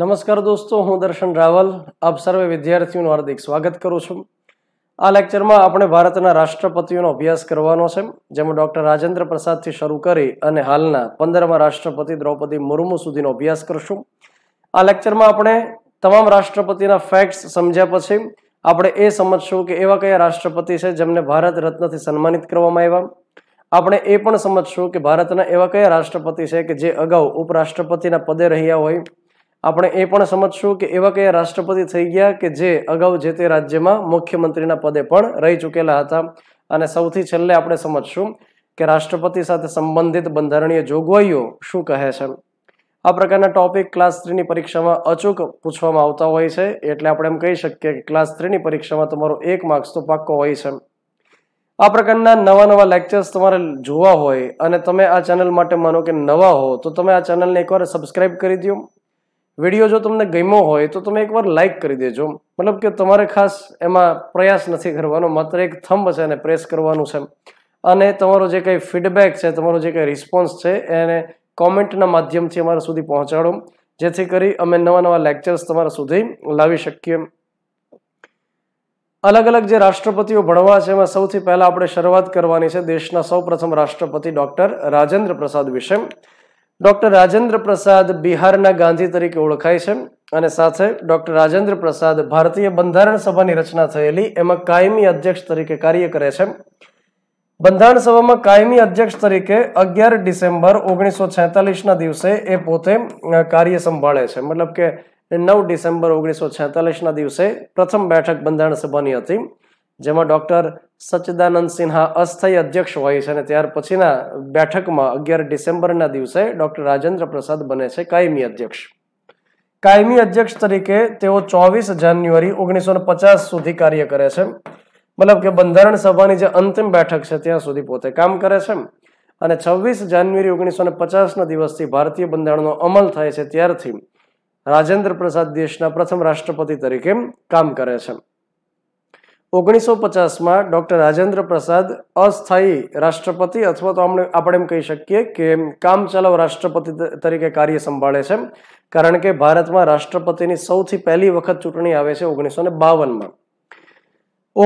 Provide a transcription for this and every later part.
નમસ્કાર દોસ્તો હું દર્શન રાવલ આપ સર્વે વિદ્યાર્થીઓનું હાર્દિક સ્વાગત કરું છું આ લેક્ચરમાં આપણે ભારતના રાષ્ટ્રપતિઓનો અભ્યાસ કરવાનો છે જેમાં ડૉક્ટર રાજેન્દ્ર પ્રસાદથી શરૂ કરી અને હાલના પંદરમા રાષ્ટ્રપતિ દ્રૌપદી મુર્મુ સુધીનો અભ્યાસ કરશું આ લેક્ચરમાં આપણે તમામ રાષ્ટ્રપતિના ફેક્ટ્સ સમજ્યા પછી આપણે એ સમજશું કે એવા કયા રાષ્ટ્રપતિ છે જેમને ભારત રત્નથી સન્માનિત કરવામાં આવ્યા આપણે એ પણ સમજશું કે ભારતના એવા કયા રાષ્ટ્રપતિ છે કે જે અગાઉ ઉપરાષ્ટ્રપતિના પદે રહ્યા હોય આપણે એ પણ સમજશું કે એવા કયા રાષ્ટ્રપતિ થઈ ગયા કે જે અગાઉ જે તે રાજ્યમાં મુખ્યમંત્રીના પદે પણ રહી ચૂકેલા હતા અને સૌથી છેલ્લે આપણે સમજશું કે રાષ્ટ્રપતિ સાથે સંબંધિત બંધારણીય જોગવાઈઓ શું કહે છે આ પ્રકારના ટોપિક ક્લાસ થ્રીની પરીક્ષામાં અચૂક પૂછવામાં આવતા હોય છે એટલે આપણે એમ કહી શકીએ કે ક્લાસ થ્રીની પરીક્ષામાં તમારો એક માર્ક્સ તો પાક્કો હોય છે આ પ્રકારના નવા નવા લેક્ચર્સ તમારે જોવા હોય અને તમે આ ચેનલ માટે માનો કે નવા હો તો તમે આ ચેનલને એકવાર સબસ્ક્રાઈબ કરી દો વિડીયો જો તમને ગમ્યો હોય તો તમે એકવાર લાઇક કરી દેજો મતલબ કે તમારે ખાસ એમાં પ્રયાસ નથી કરવાનો માત્ર એક થંબ છે એને પ્રેસ કરવાનું છે અને તમારો જે કંઈ ફીડબેક છે તમારો જે કંઈ રિસ્પોન્સ છે એને કોમેન્ટના માધ્યમથી અમારા સુધી પહોંચાડો જેથી કરી અમે નવા નવા લેક્ચર્સ તમારા સુધી લાવી શકીએ અલગ અલગ જે રાષ્ટ્રપતિઓ ભણવા છે એમાં સૌથી પહેલાં આપણે શરૂઆત કરવાની છે દેશના સૌપ્રથમ રાષ્ટ્રપતિ ડૉક્ટર રાજેન્દ્ર પ્રસાદ વિશે ડૉક્ટર રાજેન્દ્ર પ્રસાદ બિહારના ગાંધી તરીકે ઓળખાય છે અને સાથે ડૉક્ટર રાજેન્દ્ર પ્રસાદ ભારતીય બંધારણ સભાની રચના થયેલી એમાં કાયમી અધ્યક્ષ તરીકે કાર્ય કરે છે બંધારણ સભામાં કાયમી અધ્યક્ષ તરીકે અગિયાર ડિસેમ્બર ઓગણીસો છેતાલીસના દિવસે એ પોતે કાર્ય સંભાળે છે મતલબ કે નવ ડિસેમ્બર ઓગણીસો છેતાલીસના દિવસે પ્રથમ બેઠક બંધારણ સભાની હતી જેમાં ડૉક્ટર સચ્ચિદાનંદ સિન્હા અસ્થાયી અધ્યક્ષ હોય છે અને ત્યાર પછીના બેઠકમાં અગિયાર ડિસેમ્બરના દિવસે ડૉક્ટર રાજેન્દ્ર પ્રસાદ બને છે કાયમી અધ્યક્ષ કાયમી અધ્યક્ષ તરીકે તેઓ ચોવીસ જાન્યુઆરી ઓગણીસો પચાસ સુધી કાર્ય કરે છે મતલબ કે બંધારણ સભાની જે અંતિમ બેઠક છે ત્યાં સુધી પોતે કામ કરે છે અને છવ્વીસ જાન્યુઆરી ઓગણીસો પચાસના દિવસથી ભારતીય બંધારણનો અમલ થાય છે ત્યારથી રાજેન્દ્ર પ્રસાદ દેશના પ્રથમ રાષ્ટ્રપતિ તરીકે કામ કરે છે ઓગણીસો પચાસમાં ડૉક્ટર રાજેન્દ્ર પ્રસાદ અસ્થાયી રાષ્ટ્રપતિ અથવા તો આપણે એમ કહી શકીએ કે કામચલાઉ રાષ્ટ્રપતિ તરીકે કાર્ય સંભાળે છે કારણ કે ભારતમાં રાષ્ટ્રપતિની સૌથી પહેલી વખત ચૂંટણી આવે છે ઓગણીસો ને બાવનમાં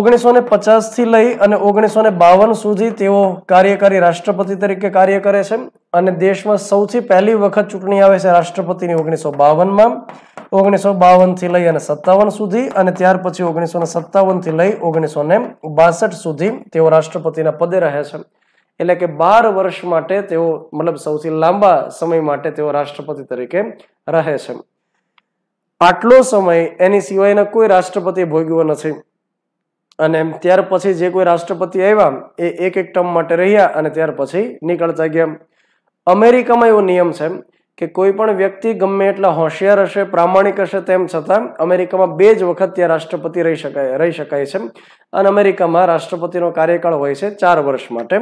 ઓગણીસો ને પચાસથી લઈ અને ઓગણીસો ને બાવન સુધી તેઓ કાર્યકારી રાષ્ટ્રપતિ તરીકે કાર્ય કરે છે અને દેશમાં સૌથી પહેલી વખત ચૂંટણી આવે છે રાષ્ટ્રપતિની ઓગણીસો બાવનમાં ઓગણીસો બાવનથી લઈ અને સત્તાવન સુધી અને ત્યાર પછી ઓગણીસો ને સત્તાવનથી લઈ ઓગણીસો ને બાસઠ સુધી તેઓ રાષ્ટ્રપતિના પદે રહે છે એટલે કે બાર વર્ષ માટે તેઓ મતલબ સૌથી લાંબા સમય માટે તેઓ રાષ્ટ્રપતિ તરીકે રહે છે આટલો સમય એની સિવાયના કોઈ રાષ્ટ્રપતિ ભોગ્યો નથી અને ત્યાર પછી જે કોઈ રાષ્ટ્રપતિ આવ્યા એ એક એક ટર્મ માટે રહ્યા અને ત્યાર પછી નીકળતા ગયા અમેરિકામાં એવો નિયમ છે કે કોઈ પણ વ્યક્તિ ગમે એટલા હોશિયાર હશે પ્રામાણિક હશે તેમ છતાં અમેરિકામાં બે જ વખત ત્યાં રાષ્ટ્રપતિ રહી શકાય રહી શકાય છે અને અમેરિકામાં રાષ્ટ્રપતિનો કાર્યકાળ હોય છે ચાર વર્ષ માટે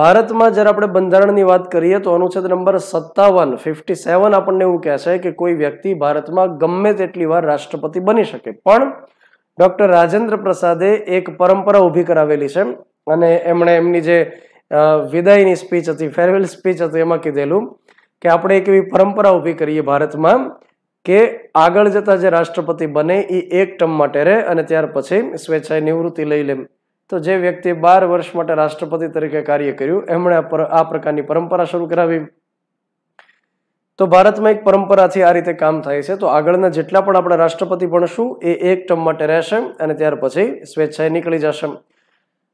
ભારતમાં જ્યારે આપણે બંધારણની વાત કરીએ તો અનુચ્છેદ નંબર સત્તાવન ફિફ્ટી સેવન આપણને એવું કહે છે કે કોઈ વ્યક્તિ ભારતમાં ગમે તેટલી વાર રાષ્ટ્રપતિ બની શકે પણ ડૉક્ટર રાજેન્દ્ર પ્રસાદે એક પરંપરા ઊભી કરાવેલી છે અને એમણે એમની જે વિદાયની સ્પીચ હતી ફેરવેલ સ્પીચ હતી એમાં કીધેલું કે આપણે એક એવી પરંપરા ઊભી કરીએ ભારતમાં કે આગળ જતા જે રાષ્ટ્રપતિ બને એ એક ટર્મ માટે રહે અને ત્યાર પછી સ્વેચ્છાએ નિવૃત્તિ લઈ લે તો જે વ્યક્તિ બાર વર્ષ માટે રાષ્ટ્રપતિ તરીકે કાર્ય કર્યું એમણે આ પ્રકારની પરંપરા શરૂ કરાવી તો ભારતમાં એક પરંપરાથી આ રીતે કામ થાય છે તો આગળના જેટલા પણ આપણે રાષ્ટ્રપતિ ભણશું એ એક ટર્મ માટે રહેશે અને ત્યાર પછી સ્વેચ્છાએ નીકળી જશે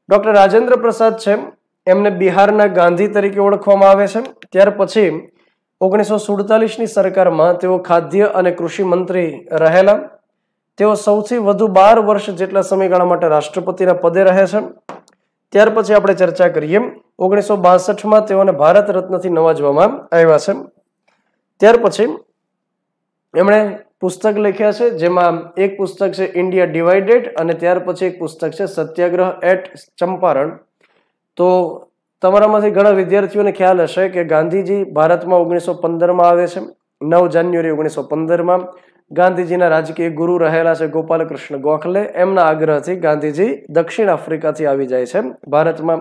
ડૉક્ટર રાજેન્દ્ર પ્રસાદ છે એમને બિહારના ગાંધી તરીકે ઓળખવામાં આવે છે ત્યાર પછી ઓગણીસો સુડતાલીસની સરકારમાં તેઓ ખાદ્ય અને કૃષિ મંત્રી રહેલા તેઓ સૌથી વધુ બાર વર્ષ જેટલા સમયગાળા માટે રાષ્ટ્રપતિના પદે રહે છે ત્યાર પછી આપણે ચર્ચા કરીએ ઓગણીસો બાસઠમાં તેઓને ભારત રત્નથી નવાજવામાં આવ્યા છે ત્યાર પછી એમણે પુસ્તક લખ્યા છે જેમાં એક પુસ્તક છે ઇન્ડિયા ડિવાઇડેડ અને ત્યાર પછી એક પુસ્તક છે સત્યાગ્રહ એટ ચંપારણ તો તમારામાંથી ઘણા વિદ્યાર્થીઓને ખ્યાલ હશે કે ગાંધીજી ભારતમાં ઓગણીસો પંદરમાં આવે છે નવ જાન્યુઆરી ઓગણીસો પંદરમાં ગાંધીજીના રાજકીય ગુરુ રહેલા છે ગોપાલકૃષ્ણ ગોખલે એમના આગ્રહથી ગાંધીજી દક્ષિણ આફ્રિકાથી આવી જાય છે ભારતમાં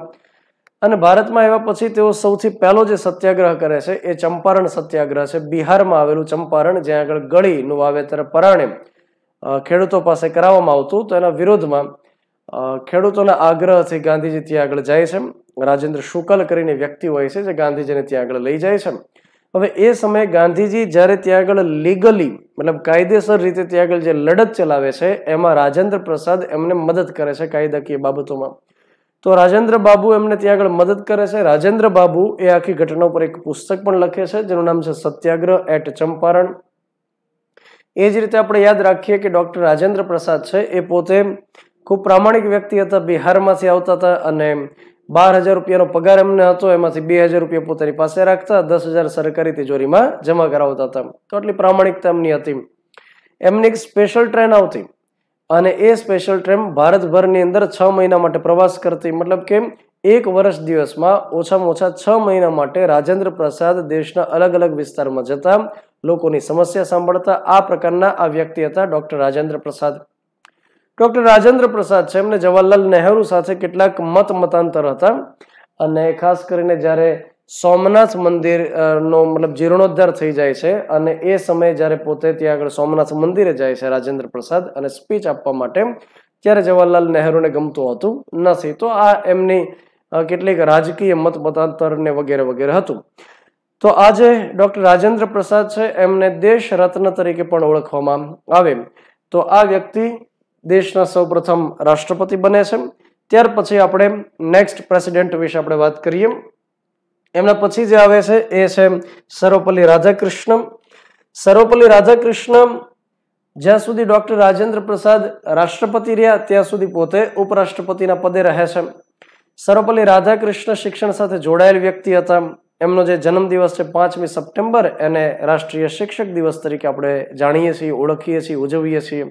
અને ભારતમાં આવ્યા પછી તેઓ સૌથી પહેલો જે સત્યાગ્રહ કરે છે એ ચંપારણ સત્યાગ્રહ છે બિહારમાં આવેલું ચંપારણ જ્યાં આગળ ગળીનું વાવેતર પરાણે ખેડૂતો પાસે કરાવવામાં આવતું તો એના વિરોધમાં ખેડૂતોના આગ્રહથી ગાંધીજી ત્યાં આગળ જાય છે રાજેન્દ્ર શુકલ કરીને વ્યક્તિ હોય છે જે ગાંધીજીને ત્યાં આગળ લઈ જાય છે હવે એ સમયે ગાંધીજી જ્યારે ત્યાં આગળ લીગલી મતલબ કાયદેસર રીતે ત્યાં આગળ જે લડત ચલાવે છે એમાં રાજેન્દ્ર પ્રસાદ એમને મદદ કરે છે કાયદાકીય બાબતોમાં તો રાજેન્દ્ર બાબુ એમને ત્યાં આગળ મદદ કરે છે રાજેન્દ્ર બાબુ એ આખી ઘટના ઉપર એક પુસ્તક પણ લખે છે જેનું નામ છે સત્યાગ્રહ એટ ચંપારણ એ જ રીતે આપણે યાદ રાખીએ કે ડૉક્ટર રાજેન્દ્ર પ્રસાદ છે એ પોતે ખૂબ પ્રામાણિક વ્યક્તિ હતા બિહારમાંથી આવતા હતા અને બાર હજાર રૂપિયાનો પગાર એમને હતો એમાંથી બે હજાર રૂપિયા પોતાની પાસે રાખતા દસ હજાર સરકારી તિજોરીમાં જમા કરાવતા હતા તો આટલી પ્રામાણિકતા એમની હતી એમની એક સ્પેશિયલ ટ્રેન આવતી અને એ સ્પેશિયલ ટ્રેન ભારતભરની અંદર છ મહિના માટે પ્રવાસ કરતી મતલબ કે એક વર્ષ દિવસમાં ઓછામાં ઓછા છ મહિના માટે રાજેન્દ્ર પ્રસાદ દેશના અલગ અલગ વિસ્તારમાં જતા લોકોની સમસ્યા સાંભળતા આ પ્રકારના આ વ્યક્તિ હતા ડૉક્ટર રાજેન્દ્ર પ્રસાદ ડૉક્ટર રાજેન્દ્ર પ્રસાદ છે એમને જવાહરલાલ નહેરુ સાથે કેટલાક મત મતાંતર હતા અને ખાસ કરીને જ્યારે સોમનાથ મંદિરનો મતલબ જીર્ણોદ્ધાર થઈ જાય છે અને એ સમયે જ્યારે પોતે ત્યાં આગળ સોમનાથ મંદિરે જાય છે રાજેન્દ્ર પ્રસાદ અને સ્પીચ આપવા માટે ત્યારે જવાહરલાલ નહેરુને ગમતું હતું નથી તો આ એમની કેટલીક રાજકીય મત મતાંતરને વગેરે વગેરે હતું તો આજે ડૉક્ટર રાજેન્દ્ર પ્રસાદ છે એમને દેશ રત્ન તરીકે પણ ઓળખવામાં આવે તો આ વ્યક્તિ દેશના સૌપ્રથમ રાષ્ટ્રપતિ બને છે ત્યાર પછી આપણે નેક્સ્ટ પ્રેસિડેન્ટ વિશે આપણે વાત કરીએ એમના પછી જે આવે છે એ છે સર્વપલ્લી રાધાકૃષ્ણ સર્વપલ્લી રાધાકૃષ્ણ જ્યાં સુધી ડૉક્ટર રાજેન્દ્ર પ્રસાદ રાષ્ટ્રપતિ રહ્યા ત્યાં સુધી પોતે ઉપરાષ્ટ્રપતિના પદે રહે છે સર્વપલ્લી રાધાકૃષ્ણ શિક્ષણ સાથે જોડાયેલ વ્યક્તિ હતા એમનો જે જન્મ દિવસ છે પાંચમી સપ્ટેમ્બર એને રાષ્ટ્રીય શિક્ષક દિવસ તરીકે આપણે જાણીએ છીએ ઓળખીએ છીએ ઉજવીએ છીએ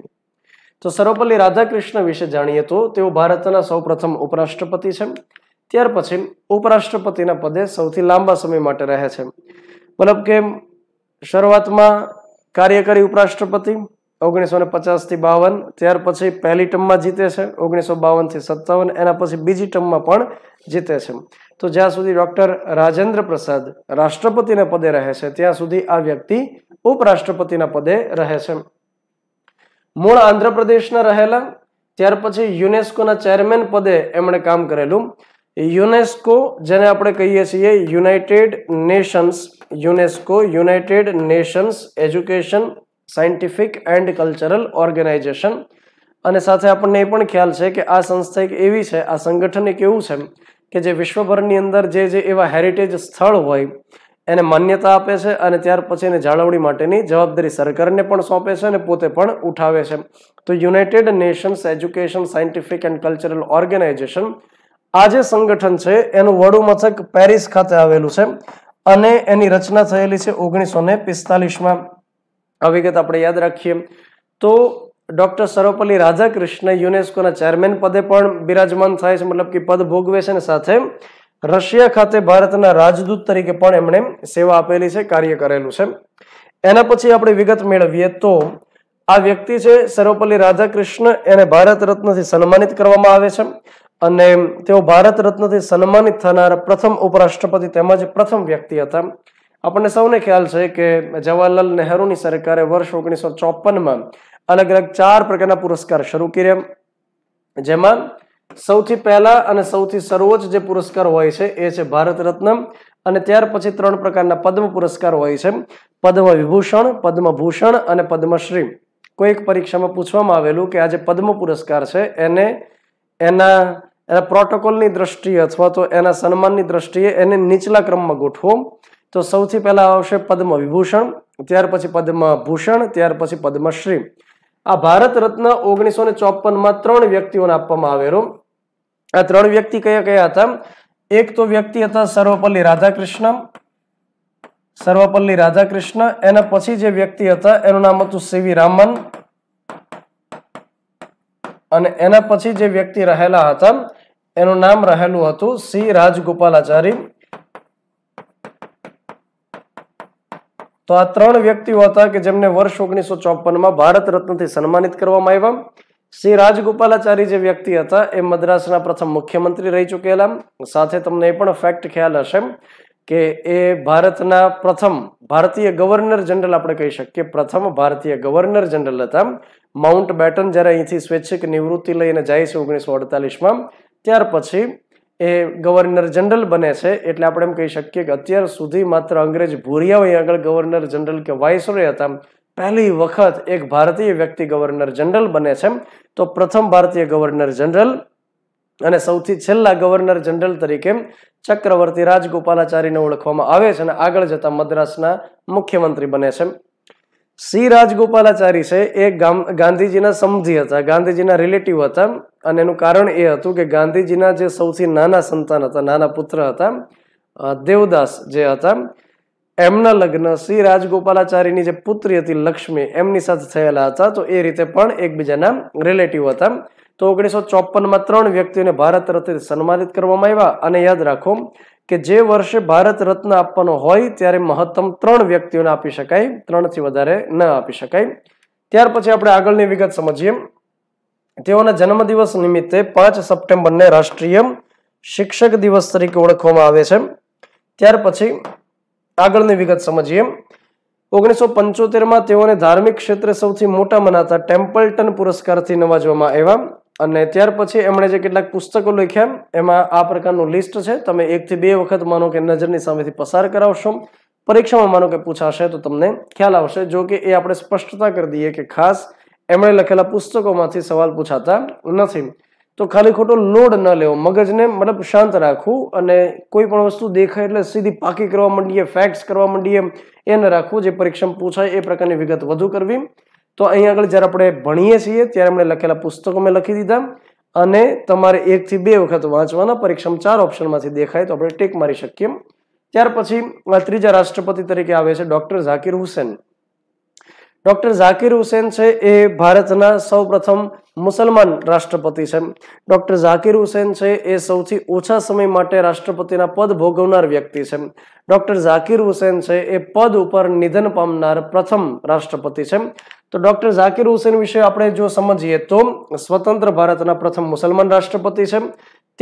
તો સર્વપલ્લી રાધાકૃષ્ણ વિશે જાણીએ તો તેઓ ભારતના સૌપ્રથમ ઉપરાષ્ટ્રપતિ છે ત્યાર પછી ઉપરાષ્ટ્રપતિના પદે સૌથી લાંબા સમય માટે રહે છે મતલબ કે શરૂઆતમાં કાર્યકારી ઉપરાષ્ટ્રપતિ ઓગણીસો ને પચાસથી બાવન ત્યાર પછી પહેલી ટર્મમાં જીતે છે ઓગણીસો બાવનથી સત્તાવન એના પછી બીજી ટર્મમાં પણ જીતે છે તો જ્યાં સુધી ડૉક્ટર રાજેન્દ્ર પ્રસાદ રાષ્ટ્રપતિના પદે રહે છે ત્યાં સુધી આ વ્યક્તિ ઉપરાષ્ટ્રપતિના પદે રહે છે મૂળ આંધ્રપ્રદેશના રહેલા ત્યાર પછી યુનેસ્કોના ચેરમેન પદે એમણે કામ કરેલું યુનેસ્કો જેને આપણે કહીએ છીએ united nations UNESCO united nations education scientific and cultural organisation અને સાથે આપણને એ પણ ખ્યાલ છે કે આ સંસ્થા એક એવી છે આ સંગઠન એક એવું છે કે જે વિશ્વભરની અંદર જે જે એવા હેરિટેજ સ્થળ હોય એને માન્યતા આપે છે અને ત્યાર પછી એને જાળવણી માટેની જવાબદારી સરકારને પણ સોંપે છે અને પોતે પણ ઉઠાવે છે તો united nations education scientific and cultural organisation આ જે સંગઠન છે એનું વડુ મથક પેરિસ ખાતે આવેલું છે અને એની રચના થયેલી છે ઓગણીસો ને પિસ્તાલીસમાં આ વિગત આપણે યાદ રાખીએ તો ડૉક્ટર સર્વપલ્લી રાધાકૃષ્ણ યુનેસ્કોના ચેરમેન પદે પણ બિરાજમાન થાય છે મતલબ કે પદ ભોગવે છે અને સાથે રશિયા ખાતે ભારતના રાજદૂત તરીકે પણ એમણે સેવા આપેલી છે કાર્ય કરેલું છે એના પછી આપણે વિગત મેળવીએ તો આ વ્યક્તિ છે સર્વપલ્લી રાધાકૃષ્ણ એને ભારત રત્નથી સન્માનિત કરવામાં આવે છે અને તેઓ ભારત રત્નથી સન્માનિત થનારા પ્રથમ ઉપરાષ્ટ્રપતિ તેમજ પ્રથમ વ્યક્તિ હતા આપણને સૌને ખ્યાલ છે કે જવાહરલાલ નહેરુની સરકારે વર્ષ ઓગણીસો ચોપનમાં અલગ અલગ ચાર પ્રકારના પુરસ્કાર શરૂ કર્યા જેમાં સૌથી પહેલા અને સૌથી સર્વોચ્ચ જે પુરસ્કાર હોય છે એ છે ભારત રત્ન અને ત્યાર પછી ત્રણ પ્રકારના પદ્મ પુરસ્કાર હોય છે પદ્મ વિભૂષણ પદ્મભૂષણ અને પદ્મશ્રી કોઈ એક પરીક્ષામાં પૂછવામાં આવેલું કે આ જે પદ્મ પુરસ્કાર છે એને એના એના પ્રોટોકોલની દ્રષ્ટિએ અથવા તો એના સન્માનની દ્રષ્ટિએ એને નીચલા ક્રમમાં ગોઠવો તો સૌથી પહેલાં આવશે પદ્મ વિભૂષણ ત્યાર પછી પદ્મભૂષણ ત્યાર પછી પદ્મશ્રી આ ભારત રત્ન ઓગણીસો ને ચોપનમાં ત્રણ વ્યક્તિઓને આપવામાં આવેલો આ ત્રણ વ્યક્તિ કયા કયા હતા એક તો વ્યક્તિ હતા સર્વપલ્લી રાધાકૃષ્ણ સર્વપલ્લી રાધાકૃષ્ણ એના પછી જે વ્યક્તિ હતા એનું નામ હતું સીવી રામન અને એના પછી જે વ્યક્તિ રહેલા હતા એનું નામ રહેલું હતું સી રાજગોપાલાચારી તો આ ત્રણ વ્યક્તિઓ હતા કે જેમને વર્ષ ઓગણીસો ચોપનમાં ભારત રત્નથી સન્માનિત કરવામાં આવ્યા શ્રી રાજગોપાલાચારી જે વ્યક્તિ હતા એ મદ્રાસના પ્રથમ મુખ્યમંત્રી રહી ચૂકેલા સાથે તમને એ પણ ફેક્ટ ખ્યાલ હશે કે એ ભારતના પ્રથમ ભારતીય ગવર્નર જનરલ આપણે કહી શકીએ પ્રથમ ભારતીય ગવર્નર જનરલ હતા માઉન્ટ બેટન જ્યારે અહીંથી સ્વૈચ્છિક નિવૃત્તિ લઈને જાય છે ઓગણીસો અડતાલીસમાં ત્યાર પછી એ ગવર્નર જનરલ બને છે એટલે આપણે એમ કહી શકીએ કે અત્યાર સુધી માત્ર અંગ્રેજ ભૂરિયા હોય આગળ ગવર્નર જનરલ કે વાઇસરોય હતા પહેલી વખત એક ભારતીય વ્યક્તિ ગવર્નર જનરલ બને છે તો પ્રથમ ભારતીય ગવર્નર જનરલ અને સૌથી છેલ્લા ગવર્નર જનરલ તરીકે ચક્રવર્તી રાજગોપાલાચારીને ઓળખવામાં આવે છે અને આગળ જતા મદ્રાસના મુખ્યમંત્રી બને છે સી રાજગોપાલાચારી છે એ ગાંધીજીના સમજી હતા ગાંધીજીના રિલેટિવ હતા અને એનું કારણ એ હતું કે ગાંધીજીના જે સૌથી નાના સંતાન હતા નાના પુત્ર હતા દેવદાસ જે હતા એમના લગ્ન સી રાજગોપાલાચારીની જે પુત્રી હતી લક્ષ્મી એમની સાથે થયેલા હતા તો એ રીતે પણ એકબીજાના રિલેટિવ હતા તો ઓગણીસો ચોપનમાં ત્રણ વ્યક્તિઓને ભારત તરફથી સન્માનિત કરવામાં આવ્યા અને યાદ રાખો કે જે વર્ષે ભારત રત્ન આપવાનો હોય ત્યારે મહત્તમ ત્રણ વ્યક્તિઓને આપી શકાય ત્રણથી વધારે ન આપી શકાય ત્યાર પછી આપણે આગળની વિગત સમજીએ તેઓના જન્મદિવસ નિમિત્તે પાંચ સપ્ટેમ્બરને રાષ્ટ્રીય શિક્ષક દિવસ તરીકે ઓળખવામાં આવે છે ત્યાર પછી આગળની વિગત સમજીએ ઓગણીસો પંચોતેરમાં તેઓને ધાર્મિક ક્ષેત્રે સૌથી મોટા મનાતા ટેમ્પલટન પુરસ્કારથી નવાજવામાં આવ્યા અને ત્યાર પછી એમણે જે કેટલાક પુસ્તકો લખ્યા એમાં આ પ્રકારનું લિસ્ટ છે તમે એકથી બે વખત માનો કે નજરની સામેથી પસાર કરાવશો પરીક્ષામાં માનો કે પૂછાશે તો તમને ખ્યાલ આવશે જો કે એ આપણે સ્પષ્ટતા કરી દઈએ કે ખાસ એમણે લખેલા પુસ્તકોમાંથી સવાલ પૂછાતા નથી તો ખાલી ખોટો લોડ ન લેવો મગજને મતલબ શાંત રાખવું અને કોઈ પણ વસ્તુ દેખાય એટલે સીધી પાકી કરવા માંડીએ ફેક્ટ્સ કરવા માંડીએ એ ન રાખવું જે પરીક્ષામાં પૂછાય એ પ્રકારની વિગત વધુ કરવી તો અહીંયા આગળ જ્યારે આપણે ભણીએ છીએ ત્યારે એમણે લખેલા પુસ્તકો મેં લખી દીધા અને તમારે એકથી બે વખત વાંચવાના પરીક્ષામાં ચાર ઓપ્શનમાંથી દેખાય તો આપણે ટેક મારી શકીએ ત્યાર પછી ત્રીજા રાષ્ટ્રપતિ તરીકે આવે છે ડૉક્ટર ઝાકીર હુસેન ડૉક્ટર ઝાકીર હુસેન છે એ ભારતના સૌપ્રથમ મુસલમાન રાષ્ટ્રપતિ છે ડૉક્ટર ઝાકીર હુસેન છે એ સૌથી ઓછા સમય માટે રાષ્ટ્રપતિના પદ ભોગવનાર વ્યક્તિ છે ડૉક્ટર ઝાકીર હુસેન છે એ પદ ઉપર નિધન પામનાર પ્રથમ રાષ્ટ્રપતિ છે તો ડૉક્ટર ઝાકીર હુસેન વિશે આપણે જો સમજીએ તો સ્વતંત્ર ભારતના પ્રથમ મુસલમાન રાષ્ટ્રપતિ છે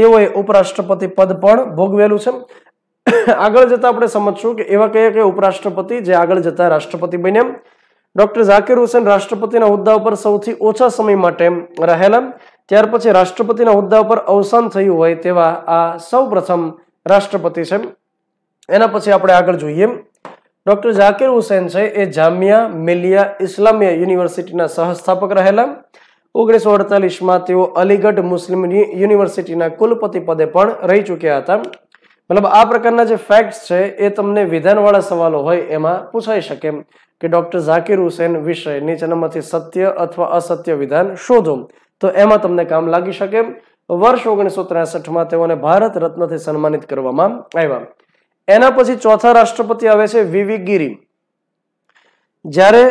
તેઓએ ઉપરાષ્ટ્રપતિ પદ પણ ભોગવેલું છે આગળ જતાં આપણે સમજશું કે એવા કયા કયા ઉપરાષ્ટ્રપતિ જે આગળ જતાં રાષ્ટ્રપતિ બન્યા ડોક્ટર ઝાકિર હુસેન રાષ્ટ્રપતિના હોદ્દા ઉપર સૌથી ઓછા સમય માટે રહેલા ત્યાર પછી રાષ્ટ્રપતિના હોદ્દા ઉપર અવસાન થયું હોય તેવા આ સૌ રાષ્ટ્રપતિ છે એના પછી આપણે આગળ જોઈએ ડોક્ટર ઝાકિર હુસેન છે એ જામિયા મિલિયા ઇસ્લામિયા યુનિવર્સિટીના સહસ્થાપક રહેલા ઓગણીસો અડતાલીસમાં તેઓ અલીગઢ મુસ્લિમ યુનિવર્સિટીના કુલપતિ પદે પણ રહી ચૂક્યા હતા મતલબ આ પ્રકારના જે ફેક્ટ્સ છે એ તમને વિધાનવાળા સવાલો હોય એમાં પૂછાઈ શકે કે ડૉક્ટર ઝાકીર હુસેન વિષય નીચેનામાંથી સત્ય અથવા અસત્ય વિધાન શોધો તો એમાં તમને કામ લાગી શકે વર્ષ ઓગણીસો ત્રેસઠમાં તેઓને ભારત રત્નથી સન્માનિત કરવામાં આવ્યા એના પછી ચોથા રાષ્ટ્રપતિ આવે છે વિવિ ગીરી જ્યારે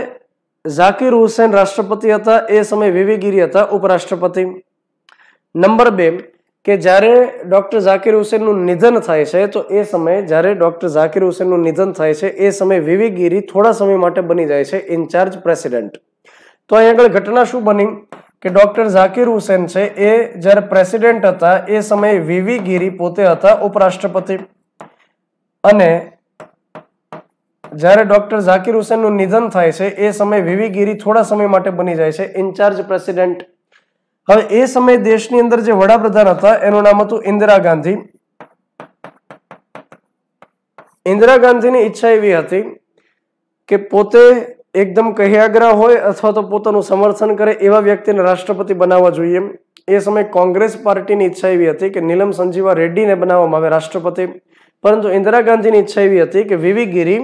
ઝાકિર હુસેન રાષ્ટ્રપતિ હતા એ સમયે વિવિ ગીરી હતા ઉપરાષ્ટ્રપતિ નંબર બે કે જ્યારે ડૉક્ટર ઝાકિર હુસેનનું નિધન થાય છે તો એ સમયે જ્યારે ડૉક્ટર ઝાકિર હુસેનનું નિધન થાય છે એ સમયે વિવેક ગીરી થોડા સમય માટે બની જાય છે ઇન્ચાર્જ પ્રેસિડેન્ટ તો અહીં આગળ ઘટના શું બની કે ડૉક્ટર ઝાકિર હુસેન છે એ જ્યારે પ્રેસિડેન્ટ હતા એ સમયે વિવી ગીરી પોતે હતા ઉપરાષ્ટ્રપતિ અને જ્યારે ડૉક્ટર ઝાકિર હુસેનનું નિધન થાય છે એ સમયે વિવી ગીરી થોડા સમય માટે બની જાય છે ઇન્ચાર્જ પ્રેસિડેન્ટ હવે એ સમયે દેશની અંદર જે વડાપ્રધાન હતા એનું નામ હતું ઇન્દિરા ગાંધી ઇન્દિરા ગાંધીની ઈચ્છા એવી હતી કે પોતે એકદમ કહ્યાગ્રા હોય અથવા તો પોતાનું સમર્થન કરે એવા વ્યક્તિને રાષ્ટ્રપતિ બનાવવા જોઈએ એ સમયે કોંગ્રેસ પાર્ટીની ઈચ્છા એવી હતી કે નીલમ સંજીવા રેડ્ડીને બનાવવામાં આવે રાષ્ટ્રપતિ પરંતુ ઇન્દિરા ગાંધીની ઈચ્છા એવી હતી કે વીવી ગીરી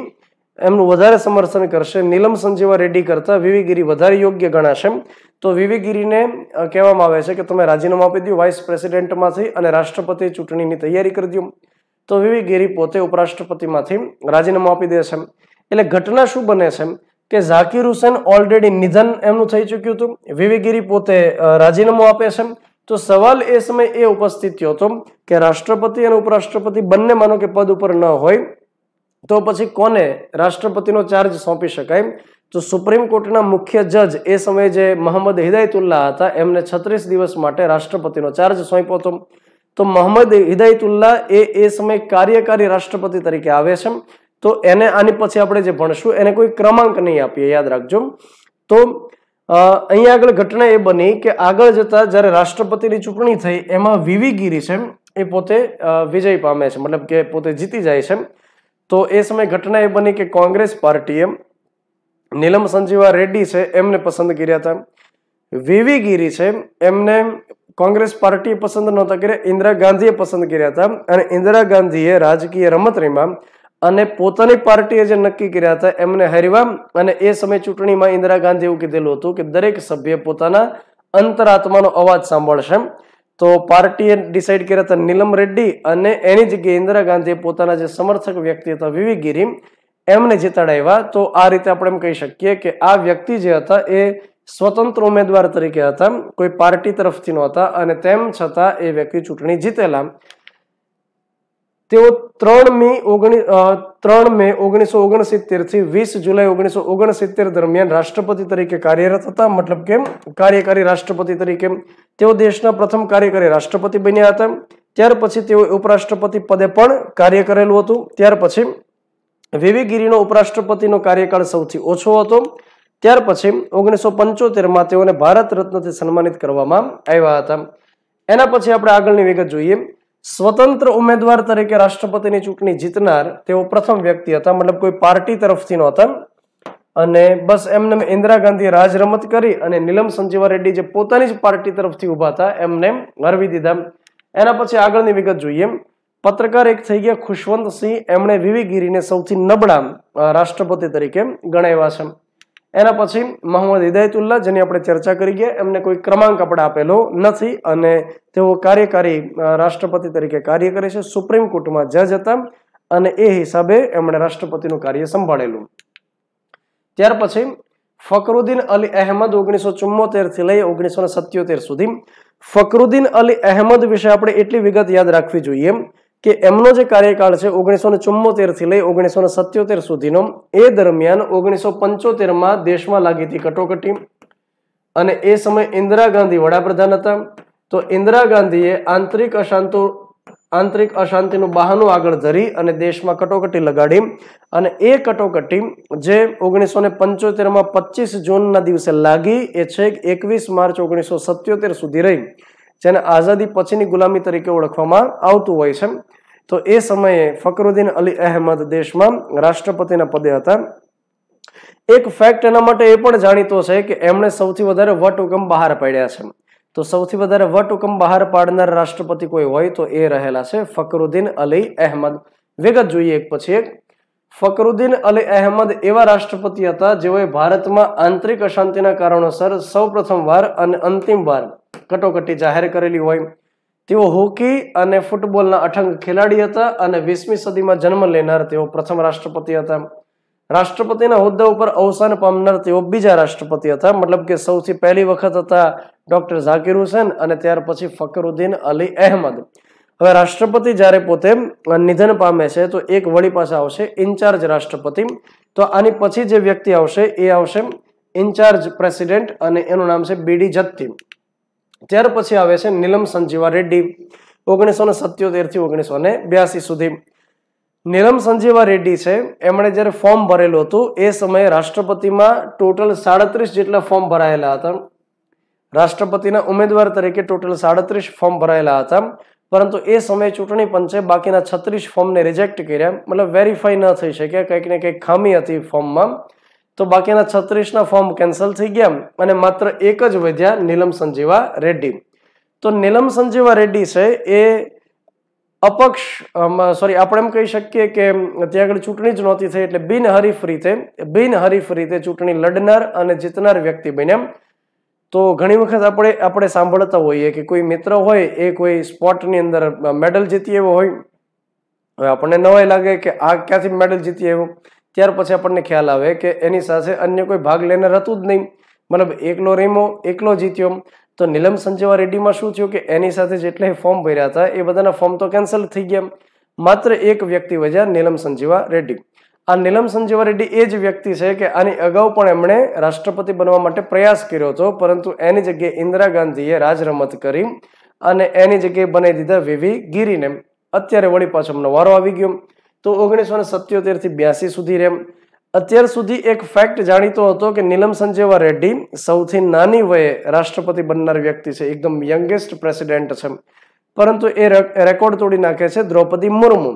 એમનું વધારે સમર્થન કરશે નીલમ સંજીવા રેડ્ડી કરતાં વિવી ગીરી વધારે યોગ્ય ગણાશે તો વિવેકગીરીને કહેવામાં આવે છે કે તમે રાજીનામું આપી દો વાઇસ પ્રેસિડેન્ટમાંથી અને રાષ્ટ્રપતિ ચૂંટણીની તૈયારી કરી દો તો વિવેકગીરી પોતે ઉપરાષ્ટ્રપતિમાંથી રાજીનામું આપી દે છે એટલે ઘટના શું બને છે કે ઝાકીર હુસેન ઓલરેડી નિધન એમનું થઈ ચૂક્યું હતું વિવેકગીરી પોતે રાજીનામું આપે છે તો સવાલ એ સમયે એ ઉપસ્થિત થયો હતો કે રાષ્ટ્રપતિ અને ઉપરાષ્ટ્રપતિ બંને માનો કે પદ ઉપર ન હોય તો પછી કોને રાષ્ટ્રપતિનો ચાર્જ સોંપી શકાય તો સુપ્રીમ કોર્ટના મુખ્ય જજ એ સમયે જે મોહમ્મદ હિદાયતુલ્લાહ હતા એમને છત્રીસ દિવસ માટે રાષ્ટ્રપતિનો ચાર્જ સોંપ્યો હતો તો મોહમ્મદ હિદાયતુલ્લાહ એ એ સમયે કાર્યકારી રાષ્ટ્રપતિ તરીકે આવે છે તો એને આની પછી આપણે જે ભણશું એને કોઈ ક્રમાંક નહીં આપીએ યાદ રાખજો તો અહીંયા આગળ ઘટના એ બની કે આગળ જતા જ્યારે રાષ્ટ્રપતિની ચૂંટણી થઈ એમાં વિવીગીરી છે એ પોતે વિજય પામે છે મતલબ કે પોતે જીતી જાય છે તો એ સમયે ઘટના એ બની કે કોંગ્રેસ પાર્ટીએ નીલમ સંજીવા રેડ્ડી છે એમને પસંદ કર્યા હતા વીવી ગીરી છે એમને કોંગ્રેસ પાર્ટીએ પસંદ નહોતા કર્યા ઇન્દિરા ગાંધીએ પસંદ કર્યા હતા અને ઇન્દિરા ગાંધીએ રાજકીય રમતરીમાં અને પોતાની પાર્ટીએ જે નક્કી કર્યા હતા એમને હરવા અને એ સમય ચૂંટણીમાં ઇન્દિરા ગાંધી એવું કીધેલું હતું કે દરેક સભ્ય પોતાના અંતરાત્માનો અવાજ સાંભળશે તો પાર્ટીએ ડિસાઈડ કર્યા હતા નીલમ રેડ્ડી અને એની જગ્યાએ ઇન્દિરા ગાંધીએ પોતાના જે સમર્થક વ્યક્તિ હતા વિવી ગીરી એમને જીતાડાવ્યા તો આ રીતે આપણે એમ કહી શકીએ કે આ વ્યક્તિ જે હતા એ સ્વતંત્ર ઉમેદવાર તરીકે હતા કોઈ પાર્ટી તરફથી નહોતા અને તેમ છતાં એ વ્યક્તિ ચૂંટણી જીતેલા તેઓ ત્રણ મે ઓગણી ત્રણ મે ઓગણીસો ઓગણસિત્તેરથી વીસ જુલાઈ ઓગણીસો ઓગણસિત્તેર દરમિયાન રાષ્ટ્રપતિ તરીકે કાર્યરત હતા મતલબ કે કાર્યકારી રાષ્ટ્રપતિ તરીકે તેઓ દેશના પ્રથમ કાર્યકારી રાષ્ટ્રપતિ બન્યા હતા ત્યાર પછી તેઓ ઉપરાષ્ટ્રપતિ પદે પણ કાર્ય કરેલું હતું ત્યાર પછી વેવીગીરીનો ઉપરાષ્ટ્રપતિનો કાર્યકાળ સૌથી ઓછો હતો ત્યાર પછી ઓગણીસો પંચોતેરમાં તેઓને ભારત રત્નથી સન્માનિત કરવામાં આવ્યા હતા એના પછી આપણે આગળની વિગત જોઈએ સ્વતંત્ર ઉમેદવાર તરીકે રાષ્ટ્રપતિની ચૂંટણી જીતનાર તેઓ પ્રથમ વ્યક્તિ હતા મતલબ કોઈ પાર્ટી તરફથી નહોતા અને બસ એમને ઇન્દિરા ગાંધીએ રાજરમત કરી અને નીલમ સંજીવા રેડ્ડી જે પોતાની જ પાર્ટી તરફથી ઊભા હતા એમને હરવી દીધા એના પછી આગળની વિગત જોઈએ પત્રકાર એક થઈ ગયા ખુશવંતસિંહ એમણે વિવેગીરીને સૌથી નબળા રાષ્ટ્રપતિ તરીકે ગણાવ્યા છે એના પછી મોહમ્મદ હિદાયતુલ્લા જેની આપણે ચર્ચા કરી ગયા એમને કોઈ ક્રમાંક આપણે આપેલો નથી અને તેઓ કાર્યકારી રાષ્ટ્રપતિ તરીકે કાર્ય કરે છે સુપ્રીમ કોર્ટમાં જજ હતા અને એ હિસાબે એમણે રાષ્ટ્રપતિનું કાર્ય સંભાળેલું ત્યાર પછી ફકરુદ્દીન અલી અહેમદ ઓગણીસો ચુમ્મોતેરથી લઈ ઓગણીસો સત્યોતેર સુધી ફકરુદ્દીન અલી અહેમદ વિશે આપણે એટલી વિગત યાદ રાખવી જોઈએ કે એમનો જે કાર્યકાળ છે ઓગણીસો ને ચુમ્મોતેરથી લઈ ઓગણીસો ને સત્યોતેર સુધીનો એ દરમિયાન ઓગણીસો પંચોતેરમાં દેશમાં લાગી હતી કટોકટી અને એ સમયે ઇન્દિરા ગાંધી વડાપ્રધાન હતા તો ઇન્દિરા ગાંધીએ આંતરિક અશાંતો આંતરિક અશાંતિનું બહાનું આગળ ધરી અને દેશમાં કટોકટી લગાડી અને એ કટોકટી જે ઓગણીસો ને પંચોતેરમાં પચીસ જૂનના દિવસે લાગી એ છેક એકવીસ માર્ચ ઓગણીસો સત્યોતેર સુધી રહી જેને આઝાદી પછીની ગુલામી તરીકે ઓળખવામાં આવતું હોય છે તો એ સમયે ફકરુદ્દીન અલી અહેમદ દેશમાં રાષ્ટ્રપતિના પદે હતા એક ફેક્ટ એના માટે એ પણ જાણીતો છે કે એમણે સૌથી વધારે વટહુકમ બહાર પાડ્યા છે તો સૌથી વધારે વટહુકમ બહાર પાડનાર રાષ્ટ્રપતિ કોઈ હોય તો એ રહેલા છે ફકરુદ્દીન અલી અહેમદ વિગત જોઈએ એક પછી એક ફકરુદ્દીન અલી અહેમદ એવા રાષ્ટ્રપતિ હતા જેઓએ ભારતમાં આંતરિક અશાંતિના કારણોસર સૌ પ્રથમવાર અને અંતિમવાર કટોકટી જાહેર કરેલી હોય તેઓ હોકી અને ફૂટબોલના અઠંગ ખેલાડી હતા અને વીસમી સદીમાં જન્મ લેનાર તેઓ પ્રથમ રાષ્ટ્રપતિ હતા રાષ્ટ્રપતિના હોદ્દા ઉપર અવસાન પામનાર તેઓ બીજા રાષ્ટ્રપતિ હતા મતલબ કે સૌથી પહેલી વખત હતા ડોક્ટર ઝાકિર હુસેન અને ત્યાર પછી ફકરુદ્દીન અલી અહેમદ હવે રાષ્ટ્રપતિ જ્યારે પોતે નિધન પામે છે તો એક વળી પાસે આવશે ઇન્ચાર્જ રાષ્ટ્રપતિ તો આની પછી જે વ્યક્તિ આવશે એ આવશે ઇન્ચાર્જ પ્રેસિડેન્ટ અને એનું નામ છે બીડી જત્તી ત્યાર પછી આવે છે નીલમ સંજીવા રેડ્ડી ઓગણીસો ને સત્યોતેરથી ઓગણીસો ને બ્યાસી સુધી નીલમ સંજીવા રેડ્ડી છે એમણે જ્યારે ફોર્મ ભરેલું હતું એ સમયે રાષ્ટ્રપતિમાં ટોટલ સાડત્રીસ જેટલા ફોર્મ ભરાયેલા હતા રાષ્ટ્રપતિના ઉમેદવાર તરીકે ટોટલ સાડત્રીસ ફોર્મ ભરાયેલા હતા પરંતુ એ સમયે ચૂંટણી પંચે બાકીના છત્રીસ ફોર્મને રિજેક્ટ કર્યા મતલબ વેરીફાઈ ન થઈ શક્યા કંઈક ને કંઈક ખામી હતી ફોર્મમાં તો બાકીના છત્રીસના ફોર્મ કેન્સલ થઈ ગયા અને માત્ર એક જ વધ્યા નીલમ સંજીવા રેડ્ડી તો નીલમ સંજીવા રેડ્ડી છે એ અપક્ષ સોરી આપણે એમ કહી શકીએ કે ત્યાં આગળ ચૂંટણી જ નહોતી થઈ એટલે બિનહરીફ રીતે બિનહરીફ રીતે ચૂંટણી લડનાર અને જીતનાર વ્યક્તિ બન્યા તો ઘણી વખત આપણે આપણે સાંભળતા હોઈએ કે કોઈ મિત્ર હોય એ કોઈ સ્પોર્ટની અંદર મેડલ જીતી એવો હોય હવે આપણને નવાય લાગે કે આ ક્યાંથી મેડલ જીતી આવ્યો ત્યાર પછી આપણને ખ્યાલ આવે કે એની સાથે અન્ય કોઈ ભાગ લઈને રતું જ નહીં મતલબ એકલો રમ્યો એકલો જીત્યો તો નીલમ સંજીવા રેડ્ડીમાં શું થયું કે એની સાથે જેટલા ફોર્મ ભર્યા હતા એ બધાના ફોર્મ તો કેન્સલ થઈ ગયા માત્ર એક વ્યક્તિ વજ્યા નીલમ સંજીવા રેડ્ડી આ નીલમ સંજીવા રેડ્ડી એ જ વ્યક્તિ છે કે આની અગાઉ પણ એમણે રાષ્ટ્રપતિ બનવા માટે પ્રયાસ કર્યો હતો પરંતુ એની જગ્યાએ ઇન્દિરા ગાંધીએ રાજરમત કરી અને એની જગ્યાએ બનાવી દીધા વીવી ગીરીને અત્યારે વળી પાછો એમનો વારો આવી ગયો તો ઓગણીસો ને સત્યોતેરથી બ્યાસી સુધી રેમ અત્યાર સુધી એક ફેક્ટ જાણીતો હતો કે નીલમ સંજીવા રેડ્ડી સૌથી નાની વયે રાષ્ટ્રપતિ બનનાર વ્યક્તિ છે એકદમ યંગેસ્ટ પ્રેસિડેન્ટ છે પરંતુ એ રેકોર્ડ તોડી નાખે છે દ્રૌપદી મુર્મુ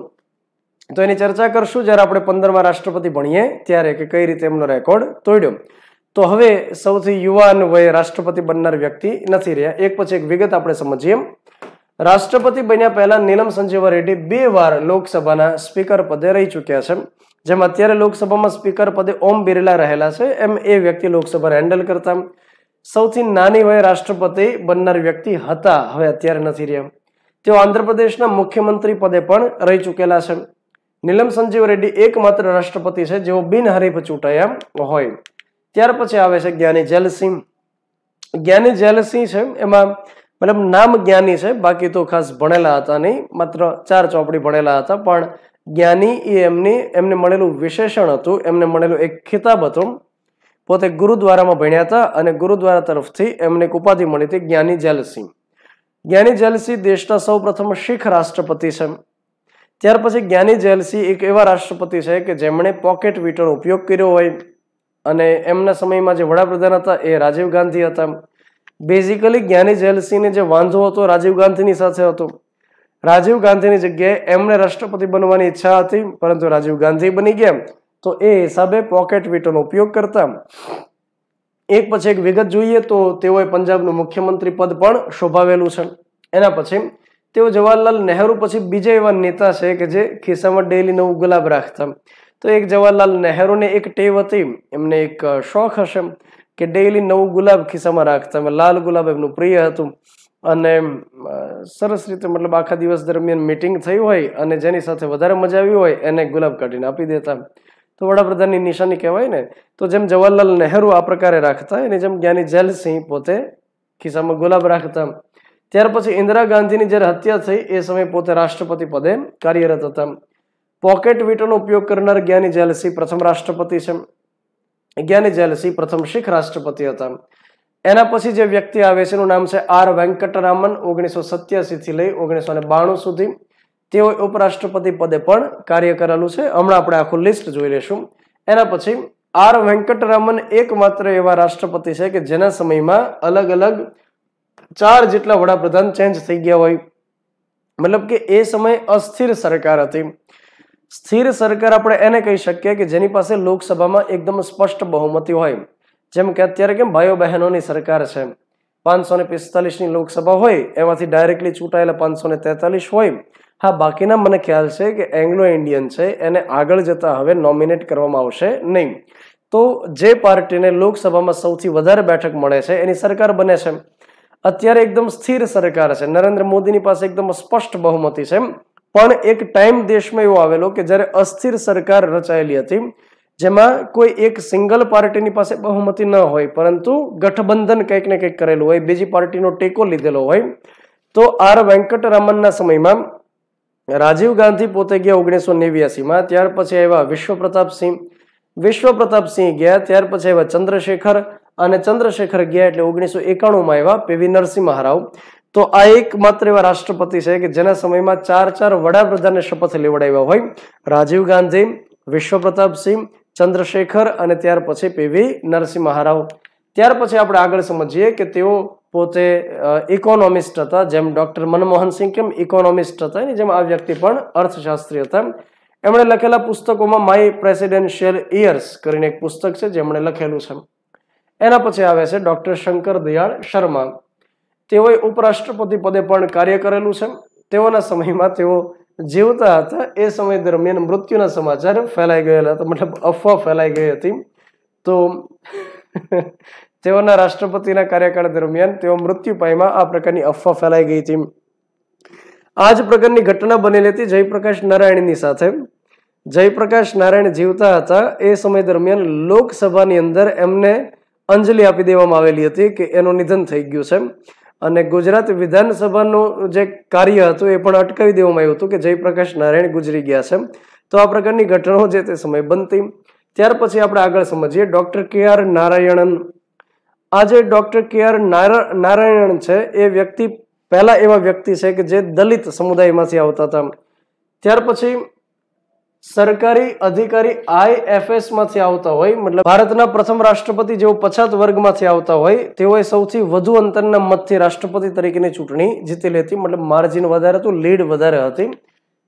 તો એની ચર્ચા કરશું જ્યારે આપણે પંદરમાં રાષ્ટ્રપતિ ભણીએ ત્યારે કે કઈ રીતે એમનો રેકોર્ડ તોડ્યો તો હવે સૌથી યુવાન વયે રાષ્ટ્રપતિ બનનાર વ્યક્તિ નથી રહ્યા એક પછી એક વિગત આપણે સમજીએ રાષ્ટ્રપતિ બન્યા પહેલા નીલમ સંજીવ રેડ્ડી બે વાર લોકસભાના સ્પીકર પદે રહી ચૂક્યા છે જેમ અત્યારે લોકસભામાં સ્પીકર પદે ઓમ બિરલા રહેલા છે એમ એ વ્યક્તિ લોકસભા હેન્ડલ કરતા સૌથી નાની વયે રાષ્ટ્રપતિ બનનાર વ્યક્તિ હતા હવે અત્યારે નથી રહ્યા તેઓ આંધ્રપ્રદેશના મુખ્યમંત્રી પદે પણ રહી ચૂકેલા છે નીલમ સંજીવ રેડ્ડી એકમાત્ર રાષ્ટ્રપતિ છે જેઓ બિનહરીફ ચૂંટાયા હોય ત્યાર પછી આવે છે જ્ઞાની જેલસિંહ જ્ઞાની જેલસિંહ છે એમાં મતલબ નામ જ્ઞાની છે બાકી તો ખાસ ભણેલા હતા નહીં માત્ર ચાર ચોપડી ભણેલા હતા પણ જ્ઞાની એ એમની એમને મળેલું વિશેષણ હતું એમને મળેલું એક ખિતાબ હતો પોતે ગુરુદ્વારામાં ભણ્યા હતા અને ગુરુદ્વારા તરફથી એમને એક ઉપાધિ મળી હતી જ્ઞાની જેલસિંહ જ્ઞાની જેલસિંહ દેશના સૌ પ્રથમ શીખ રાષ્ટ્રપતિ છે ત્યાર પછી જ્ઞાની જેલસી એક એવા રાષ્ટ્રપતિ છે કે જેમણે પોકેટ વીટનો ઉપયોગ કર્યો હોય અને એમના સમયમાં જે વડાપ્રધાન હતા એ રાજીવ ગાંધી હતા બેઝિકલી જ્ઞાની જેલસીને જે વાંધો હતો રાજીવ ગાંધીની સાથે હતો રાજીવ ગાંધીની જગ્યાએ એમને રાષ્ટ્રપતિ બનવાની ઈચ્છા હતી પરંતુ રાજીવ ગાંધી બની ગયા તો એ હિસાબે પોકેટ વીટોનો ઉપયોગ કરતા એક પછી એક વિગત જોઈએ તો તેઓએ પંજાબનું મુખ્યમંત્રી પદ પણ શોભાવેલું છે એના પછી તેઓ જવાહરલાલ નહેરુ પછી બીજા એવા નેતા છે કે જે ખિસ્સામાં ડેલી નવું ગુલાબ રાખતા તો એક જવાહરલાલ નહેરુને એક ટેવ હતી એમને એક શોખ હશે કે ડેઇલી નવું ગુલાબ ખિસ્સામાં રાખતા એમાં લાલ ગુલાબ એમનું પ્રિય હતું અને સરસ રીતે મતલબ આખા દિવસ દરમિયાન મિટિંગ થઈ હોય અને જેની સાથે વધારે મજા આવી હોય એને ગુલાબ કાઢીને આપી દેતા તો વડાપ્રધાનની નિશાની કહેવાય ને તો જેમ જવાહરલાલ નહેરુ આ પ્રકારે રાખતા એની જેમ જ્ઞાની જયલસિંહ પોતે ખિસ્સામાં ગુલાબ રાખતા ત્યાર પછી ઇન્દિરા ગાંધીની જ્યારે હત્યા થઈ એ સમયે પોતે રાષ્ટ્રપતિ પદે કાર્યરત હતા પોકેટ વીટોનો ઉપયોગ કરનાર જ્ઞાની જેલસિંહ પ્રથમ રાષ્ટ્રપતિ છે જ્ઞાની જેલસી પ્રથમ શીખ રાષ્ટ્રપતિ હતા એના પછી જે વ્યક્તિ આવે છે એનું નામ છે આર વેંકટરામન ઓગણીસો સત્યાસીથી લઈ ઓગણીસો બાણું સુધી તેઓ ઉપરાષ્ટ્રપતિ પદે પણ કાર્ય કરેલું છે હમણાં આપણે આખું લિસ્ટ જોઈ લઈશું એના પછી આર વેંકટરામન એકમાત્ર એવા રાષ્ટ્રપતિ છે કે જેના સમયમાં અલગ અલગ ચાર જેટલા વડાપ્રધાન ચેન્જ થઈ ગયા હોય મતલબ કે એ સમયે અસ્થિર સરકાર હતી સ્થિર સરકાર આપણે એને કહી શકીએ કે જેની પાસે લોકસભામાં એકદમ સ્પષ્ટ બહુમતી હોય જેમ કે અત્યારે કેમ ભાઈઓ બહેનોની સરકાર છે પાંચસો ને પિસ્તાલીસની લોકસભા હોય એમાંથી ડાયરેક્ટલી ચૂંટાયેલા પાંચસો ને તેતાલીસ હોય હા બાકીના મને ખ્યાલ છે કે એંગ્લો ઇન્ડિયન છે એને આગળ જતાં હવે નોમિનેટ કરવામાં આવશે નહીં તો જે પાર્ટીને લોકસભામાં સૌથી વધારે બેઠક મળે છે એની સરકાર બને છે અત્યારે એકદમ સ્થિર સરકાર છે નરેન્દ્ર મોદીની પાસે એકદમ સ્પષ્ટ બહુમતી છે એમ પણ એક ટાઈમ દેશમાં એવો આવેલો કે જ્યારે અસ્થિર સરકાર રચાયેલી હતી જેમાં કોઈ એક સિંગલ પાર્ટીની પાસે બહુમતી ન હોય પરંતુ ગઠબંધન કંઈક ને કંઈક કરેલું હોય બીજી પાર્ટીનો ટેકો લીધેલો હોય તો આર વેંકટરામનના સમયમાં રાજીવ ગાંધી પોતે ગયા ઓગણીસો નેવ્યાસીમાં ત્યાર પછી આવ્યા વિશ્વ પ્રતાપસિંહ વિશ્વ પ્રતાપસિંહ ગયા ત્યાર પછી આવ્યા ચંદ્રશેખર અને ચંદ્રશેખર ગયા એટલે ઓગણીસો એકાણુંમાં આવ્યા પીવી નરસિંહ મહારાવ તો આ એકમાત્ર એવા રાષ્ટ્રપતિ છે કે જેના સમયમાં ચાર ચાર વડાપ્રધાનને શપથ લેવડાવ્યા હોય રાજીવ ગાંધી વિશ્વપ્રતાપસિંહ ચંદ્રશેખર અને ત્યાર પછી પીવી નરસિંહ રાવ ત્યાર પછી આપણે આગળ સમજીએ કે તેઓ પોતે ઇકોનોમિસ્ટ હતા જેમ ડૉક્ટર મનમોહનસિંહ કેમ ઇકોનોમિસ્ટ હતા એની જેમ આ વ્યક્તિ પણ અર્થશાસ્ત્રી હતા એમણે લખેલા પુસ્તકોમાં માય પ્રેસિડેન્શિયલ ઇયર્સ કરીને એક પુસ્તક છે જેમણે લખેલું છે એના પછી આવે છે ડૉક્ટર શંકર દયાળ શર્મા તેઓએ ઉપરાષ્ટ્રપતિ પદે પણ કાર્ય કરેલું છે તેઓના સમયમાં તેઓ જીવતા હતા એ સમય દરમિયાન મૃત્યુના સમાચાર ફેલાઈ ગયેલા હતા મતલબ અફવા ફેલાઈ ગઈ હતી તો તેઓના રાષ્ટ્રપતિના કાર્યકાળ દરમિયાન તેઓ મૃત્યુ પાયમાં આ પ્રકારની અફવા ફેલાઈ ગઈ હતી આ જ પ્રકારની ઘટના બનેલી હતી જયપ્રકાશ નારાયણની સાથે જયપ્રકાશ નારાયણ જીવતા હતા એ સમય દરમિયાન લોકસભાની અંદર એમને અંજલિ આપી દેવામાં આવેલી હતી કે એનું નિધન થઈ ગયું છે એમ અને ગુજરાત વિધાનસભાનું જે કાર્ય હતું એ પણ અટકાવી દેવામાં આવ્યું હતું કે જયપ્રકાશ નારાયણ ગુજરી ગયા છે તો આ પ્રકારની ઘટનાઓ જે તે સમય બનતી ત્યાર પછી આપણે આગળ સમજીએ ડૉક્ટર કે આર નારાયણન આ જે ડૉક્ટર કે આર નારાયણ છે એ વ્યક્તિ પહેલાં એવા વ્યક્તિ છે કે જે દલિત સમુદાયમાંથી આવતા હતા ત્યાર પછી સરકારી અધિકારી આઈ આઈએફએસ માંથી આવતા હોય મતલબ ભારતના પ્રથમ રાષ્ટ્રપતિ જેઓ પછાત વર્ગમાંથી આવતા હોય તેઓએ સૌથી વધુ અંતરના મતથી રાષ્ટ્રપતિ તરીકેની ચૂંટણી જીતી લેતી મતલબ માર્જિન વધારે હતું લીડ વધારે હતી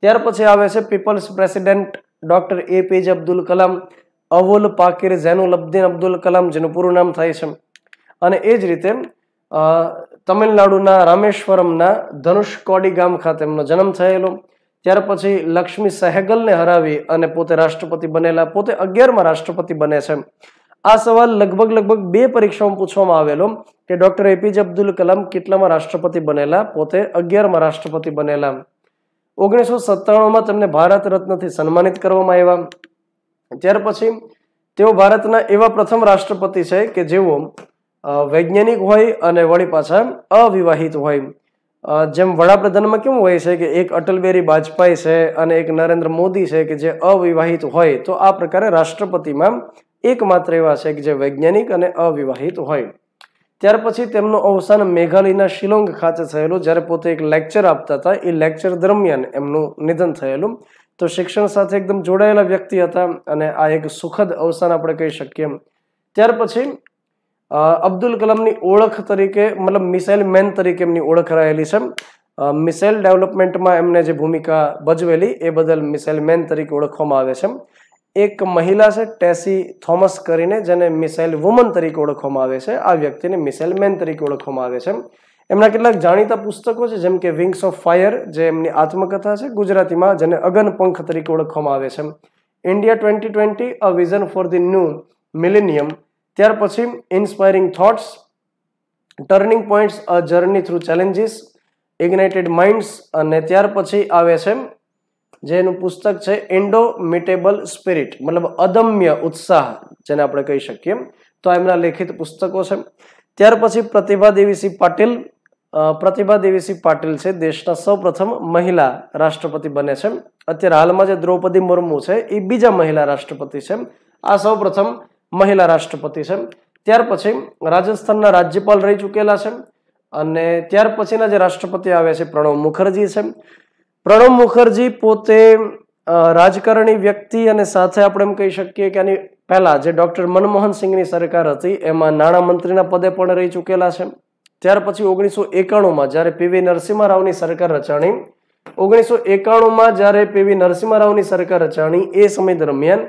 ત્યાર પછી આવે છે people's president doctor APJ Abdul Kalam Avul Pakir Zainul Abdeen Abdul Kalam જેનું પૂરું નામ થાય છે અને એ જ રીતે તમિલનાડુના રામેશ્વરમના ધનુષ કોડી ગામ ખાતે એમનો જન્મ થયેલો ત્યાર પછી લક્ષ્મી સહેગલને હરાવી અને પોતે રાષ્ટ્રપતિ બનેલા પોતે અગિયારમાં રાષ્ટ્રપતિ બને છે આ સવાલ લગભગ લગભગ બે પરીક્ષામાં પૂછવામાં આવેલો કે ડોક્ટર એપીજે અબ્દુલ કલામ કેટલામાં રાષ્ટ્રપતિ બનેલા પોતે અગિયારમાં રાષ્ટ્રપતિ બનેલા ઓગણીસો સત્તાણુંમાં તેમને ભારત રત્નથી સન્માનિત કરવામાં આવ્યા ત્યાર પછી તેઓ ભારતના એવા પ્રથમ રાષ્ટ્રપતિ છે કે જેઓ વૈજ્ઞાનિક હોય અને વળી પાછા અવિવાહિત હોય જેમ વડાપ્રધાનમાં કેવું હોય છે કે એક અટલ બિહારી વાજપેયી છે અને એક નરેન્દ્ર મોદી છે કે જે અવિવાહિત હોય તો આ પ્રકારે રાષ્ટ્રપતિમાં એકમાત્ર એવા છે કે જે વૈજ્ઞાનિક અને અવિવાહિત હોય ત્યાર પછી તેમનું અવસાન મેઘાલયના શિલોંગ ખાતે થયેલું જ્યારે પોતે એક લેક્ચર આપતા હતા એ લેક્ચર દરમિયાન એમનું નિધન થયેલું તો શિક્ષણ સાથે એકદમ જોડાયેલા વ્યક્તિ હતા અને આ એક સુખદ અવસાન આપણે કહી શકીએ ત્યાર પછી અબ્દુલ કલામની ઓળખ તરીકે મતલબ મિસાઇલ મેન તરીકે એમની ઓળખ રહેલી છે મિસાઇલ ડેવલપમેન્ટમાં એમને જે ભૂમિકા ભજવેલી એ બદલ મિસાઇલ મેન તરીકે ઓળખવામાં આવે છે એક મહિલા છે ટેસી થોમસ કરીને જેને મિસાઇલ વુમન તરીકે ઓળખવામાં આવે છે આ વ્યક્તિને મિસાઇલ મેન તરીકે ઓળખવામાં આવે છે એમના કેટલાક જાણીતા પુસ્તકો છે જેમ કે વિંગ્સ ઓફ ફાયર જે એમની આત્મકથા છે ગુજરાતીમાં જેને અગનપંખ તરીકે ઓળખવામાં આવે છે India twenty twenty a vision for the new millennium ત્યાર પછી inspiring thoughts turning points a journey through challenges ignited minds અને ત્યાર પછી આવે છે જેનું પુસ્તક છે ઇન્ડોમિટેબલ સ્પિરિટ મતલબ અદમ્ય ઉત્સાહ જેને આપણે કહી શકીએ તો એમના લેખિત પુસ્તકો છે ત્યાર પછી પ્રતિભા દેવીસિંહ પાટીલ પ્રતિભા દેવીસિંહ પાટીલ છે દેશના સૌપ્રથમ મહિલા રાષ્ટ્રપતિ બને છે અત્યારે હાલમાં જે દ્રૌપદી મુર્મુ છે એ બીજા મહિલા રાષ્ટ્રપતિ છે આ સૌપ્રથમ મહિલા રાષ્ટ્રપતિ છે ત્યાર પછી રાજસ્થાનના રાજ્યપાલ રહી ચૂકેલા છે અને ત્યાર પછીના જે રાષ્ટ્રપતિ આવ્યા છે પ્રણવ મુખર્જી છે પ્રણવ મુખર્જી પોતે રાજકારણી વ્યક્તિ અને સાથે આપણે એમ કહી શકીએ કે આની પહેલાં જે ડૉક્ટર મનમોહન સિંહની સરકાર હતી એમાં નાણામંત્રીના પદે પણ રહી ચૂકેલા છે ત્યાર પછી ઓગણીસો એકાણુંમાં જ્યારે પીવી નરસિંહ રાવની સરકાર રચાણી ઓગણીસો એકાણુંમાં જ્યારે પીવી નરસિંહ રાવની સરકાર રચાણી એ સમય દરમિયાન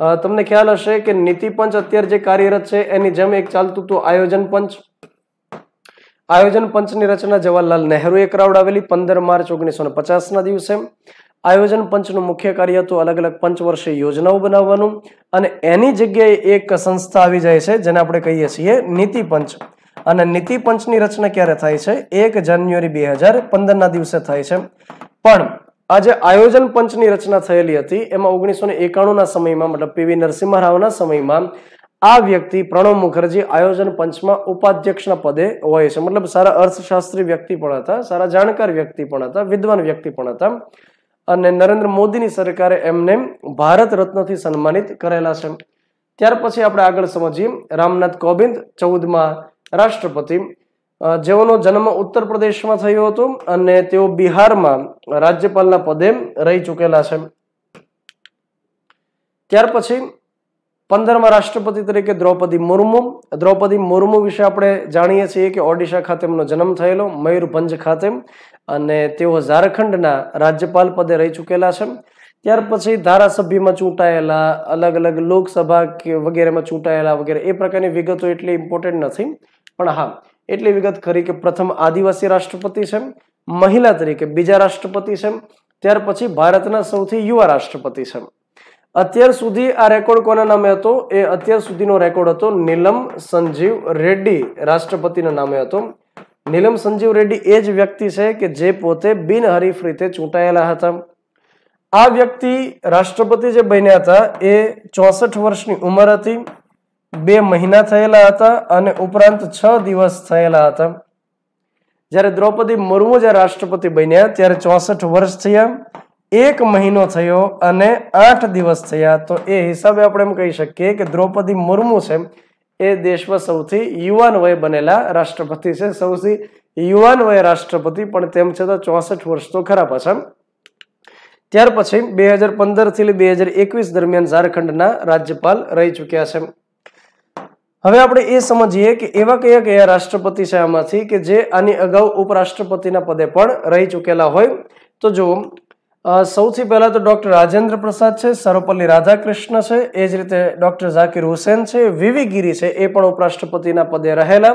તમને ખ્યાલ હશે કે નીતિ પંચ અત્યારે જે કાર્યરત છે એની જેમ એક ચાલતું હતું આયોજન પંચ આયોજન પંચની રચના જવાહરલાલ નહેરુએ કરાવડાવેલી પંદર માર્ચ ઓગણીસો ને પચાસના દિવસે આયોજન પંચનું મુખ્ય કાર્ય હતું અલગ અલગ પંચવર્ષીય યોજનાઓ બનાવવાનું અને એની જગ્યાએ એક સંસ્થા આવી જાય છે જેને આપણે કહીએ છીએ નીતિ પંચ અને નીતિ પંચની રચના ક્યારે થાય છે એક જાન્યુઆરી બે હજાર પંદરના દિવસે થાય છે પણ આ જે આયોજન પંચની રચના થયેલી હતી એમાં ઓગણીસો ને એકાણુંના સમયમાં મતલબ પીવી નરસિંહ રાવના સમયમાં આ વ્યક્તિ પ્રણવ મુખર્જી આયોજન પંચમાં ઉપાધ્યક્ષના પદે હોય છે મતલબ સારા અર્થશાસ્ત્રી વ્યક્તિ પણ હતા સારા જાણકાર વ્યક્તિ પણ હતા વિદ્વાન વ્યક્તિ પણ હતા અને નરેન્દ્ર મોદીની સરકારે એમને ભારત રત્નથી સન્માનિત કરેલા છે ત્યાર પછી આપણે આગળ સમજીએ રામનાથ કોવિંદ ચૌદમાં રાષ્ટ્રપતિ જેઓનો જન્મ ઉત્તર પ્રદેશમાં થયો હતો અને તેઓ બિહારમાં રાજ્યપાલના પદે રહી ચૂકેલા છે ત્યાર પછી પંદરમાં રાષ્ટ્રપતિ તરીકે દ્રૌપદી મુર્મુ દ્રૌપદી મુર્મુ વિશે આપણે જાણીએ છીએ કે ઓડિશા ખાતે એમનો જન્મ થયેલો મયુરભંજ ખાતે અને તેઓ ઝારખંડના રાજ્યપાલ પદે રહી ચૂકેલા છે ત્યાર પછી ધારાસભ્યમાં ચૂંટાયેલા અલગ અલગ લોકસભા કે વગેરેમાં ચૂંટાયેલા વગેરે એ પ્રકારની વિગતો એટલી ઇમ્પોર્ટન્ટ નથી પણ હા એટલી વિગત ખરી કે પ્રથમ આદિવાસી રાષ્ટ્રપતિ છે મહિલા તરીકે બીજા રાષ્ટ્રપતિ છે ત્યાર પછી ભારતના સૌથી યુવા રાષ્ટ્રપતિ છે અત્યાર સુધી આ રેકોર્ડ કોના નામે હતો એ અત્યાર સુધીનો રેકોર્ડ હતો નીલમ સંજીવ રેડ્ડી રાષ્ટ્રપતિના નામે હતો નીલમ સંજીવ રેડ્ડી એ જ વ્યક્તિ છે કે જે પોતે બિનહરીફ રીતે ચૂંટાયેલા હતા આ વ્યક્તિ રાષ્ટ્રપતિ જે બન્યા હતા એ ચોસઠ વર્ષની ઉંમર હતી બે મહિના થયેલા હતા અને ઉપરાંત છ દિવસ થયેલા હતા જ્યારે દ્રૌપદી મુર્મુ જે રાષ્ટ્રપતિ બન્યા ત્યારે ચોસઠ વર્ષ થયા એક મહિનો થયો અને આઠ દિવસ થયા તો એ હિસાબે આપણે એમ કહી શકીએ કે દ્રૌપદી મુર્મુ છે એ દેશમાં સૌથી યુવાન વય બનેલા રાષ્ટ્રપતિ છે સૌથી યુવાન વય રાષ્ટ્રપતિ પણ તેમ છતાં ચોસઠ વર્ષ તો ખરા પાછા ત્યાર પછી બે હજાર પંદરથી બે હજાર એકવીસ દરમિયાન ઝારખંડના રાજ્યપાલ રહી ચૂક્યા છે હવે આપણે એ સમજીએ કે એવા કયા કયા રાષ્ટ્રપતિ છે આમાંથી કે જે આની અગાઉ ઉપરાષ્ટ્રપતિના પદે પણ રહી ચૂકેલા હોય તો જુઓ સૌથી પહેલાં તો ડૉક્ટર રાજેન્દ્ર પ્રસાદ છે સર્વપલ્લી રાધાકૃષ્ણ છે એ જ રીતે ડૉક્ટર ઝાકીર હુસેન છે વિવી ગીરી છે એ પણ ઉપરાષ્ટ્રપતિના પદે રહેલા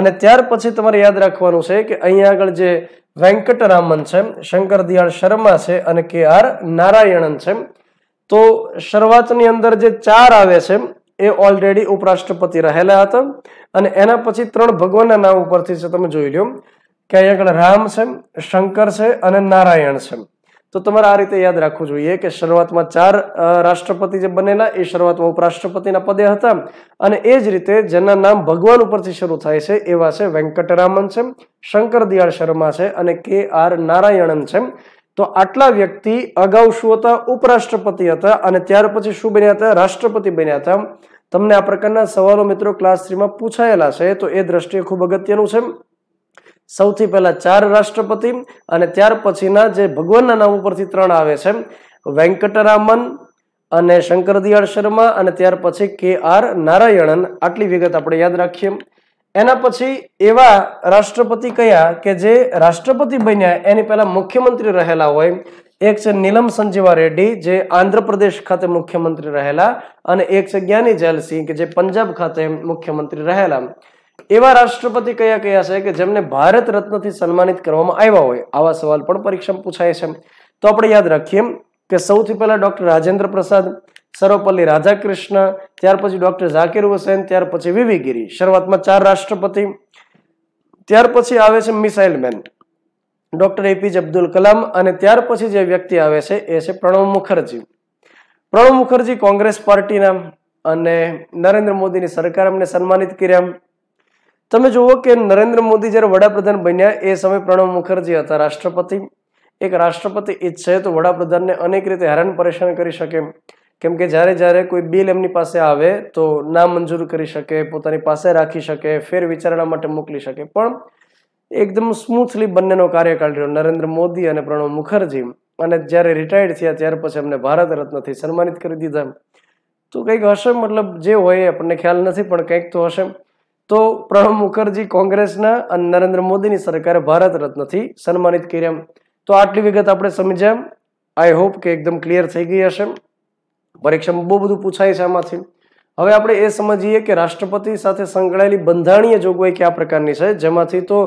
અને ત્યાર પછી તમારે યાદ રાખવાનું છે કે અહીંયા આગળ જે વેંકટરામન છે શંકર દિયાળ શર્મા છે અને કે આર નારાયણન છે તો શરૂઆતની અંદર જે ચાર આવે છે એ ઓલરેડી ઉપરાષ્ટ્રપતિ રહેલા હતા અને એના પછી ત્રણ ભગવાનના નામ ઉપરથી છે તમે જોઈ લો કે અહીંયા આગળ રામ છે શંકર છે અને નારાયણ છે તો તમારે આ રીતે યાદ રાખવું જોઈએ કે શરૂઆતમાં ચાર રાષ્ટ્રપતિ જે બનેલા એ શરૂઆતમાં ઉપરાષ્ટ્રપતિના પદે હતા અને એ જ રીતે જેના નામ ભગવાન ઉપરથી શરૂ થાય છે એવા છે વેંકટરામન છે શંકર દિયાળ શર્મા છે અને કે આર નારાયણન છે તો આટલા વ્યક્તિ અગાઉ શું હતા ઉપરાષ્ટ્રપતિ હતા અને ત્યાર પછી શું બન્યા હતા રાષ્ટ્રપતિ બન્યા હતા તમને આ પ્રકારના સવાલો મિત્રો ક્લાસ થ્રીમાં પૂછાયેલા છે તો એ દ્રષ્ટિએ ખૂબ અગત્યનું છે સૌથી પહેલા ચાર રાષ્ટ્રપતિ અને ત્યાર પછીના જે ભગવાનના નામ ઉપરથી ત્રણ આવે છે વેંકટરામન અને શંકર શંકરદયાળ શર્મા અને ત્યાર પછી કે આર નારાયણન આટલી વિગત આપણે યાદ રાખીએ એના પછી એવા રાષ્ટ્રપતિ કયા કે જે રાષ્ટ્રપતિ બન્યા એની પહેલા મુખ્યમંત્રી રહેલા હોય એક છે નીલમ સંજીવા રેડ્ડી જે આંધ્રપ્રદેશ ખાતે મુખ્યમંત્રી રહેલા અને એક છે જ્ઞાની જયલસિંહ કે જે પંજાબ ખાતે મુખ્યમંત્રી રહેલા એવા રાષ્ટ્રપતિ કયા કયા છે કે જેમને ભારત રત્નથી સન્માનિત કરવામાં આવ્યા હોય આવા સવાલ પણ પરીક્ષામાં પૂછાય છે તો આપણે યાદ રાખીએ કે સૌથી પહેલા ડોક્ટર રાજેન્દ્ર પ્રસાદ સર્વપલ્લી રાધાકૃષ્ણ ત્યાર પછી ડોક્ટર ઝાકીર હુસેન ત્યાર પછી વિવી ગીરી શરૂઆતમાં ચાર રાષ્ટ્રપતિ ત્યાર પછી આવે છે missile man doctor APJ Abdul Kalam અને ત્યાર પછી જે વ્યક્તિ આવે છે એ છે પ્રણવ મુખર્જી પ્રણવ મુખર્જી કોંગ્રેસ પાર્ટીના અને નરેન્દ્ર મોદીની સરકાર અમને સન્માનિત કર્યા તમે જુઓ કે નરેન્દ્ર મોદી જ્યારે વડાપ્રધાન બન્યા એ સમયે પ્રણવ મુખર્જી હતા રાષ્ટ્રપતિ એક રાષ્ટ્રપતિ ઈચ્છે તો વડાપ્રધાનને અનેક રીતે હેરાન પરેશાન કરી શકે કેમ કે જ્યારે જ્યારે કોઈ બિલ એમની પાસે આવે તો ના મંજૂર કરી શકે પોતાની પાસે રાખી શકે ફેર વિચારણા માટે મોકલી શકે પણ એકદમ સ્મૂથલી બંનેનો કાર્યકાળ રહ્યો નરેન્દ્ર મોદી અને પ્રણવ મુખર્જી અને જ્યારે રિટાયર્ડ થયા ત્યાર પછી એમને ભારત રત્નથી સન્માનિત કરી દીધા તો કંઈક હશે મતલબ જે હોય આપણને ખ્યાલ નથી પણ કંઈક તો હશે તો પ્રણવ મુખર્જી કોંગ્રેસના અને નરેન્દ્ર મોદીની સરકારે ભારત રત્નથી સન્માનિત કર્યા તો આટલી વિગત આપણે સમજ્યા આઈ હોપ કે એકદમ ક્લિયર થઈ ગઈ હશે પરીક્ષામાં બહુ બધું પૂછાય છે આમાંથી હવે આપણે એ સમજીએ કે રાષ્ટ્રપતિ સાથે સંકળાયેલી બંધારણીય જોગવાઈ કયા પ્રકારની છે જેમાંથી તો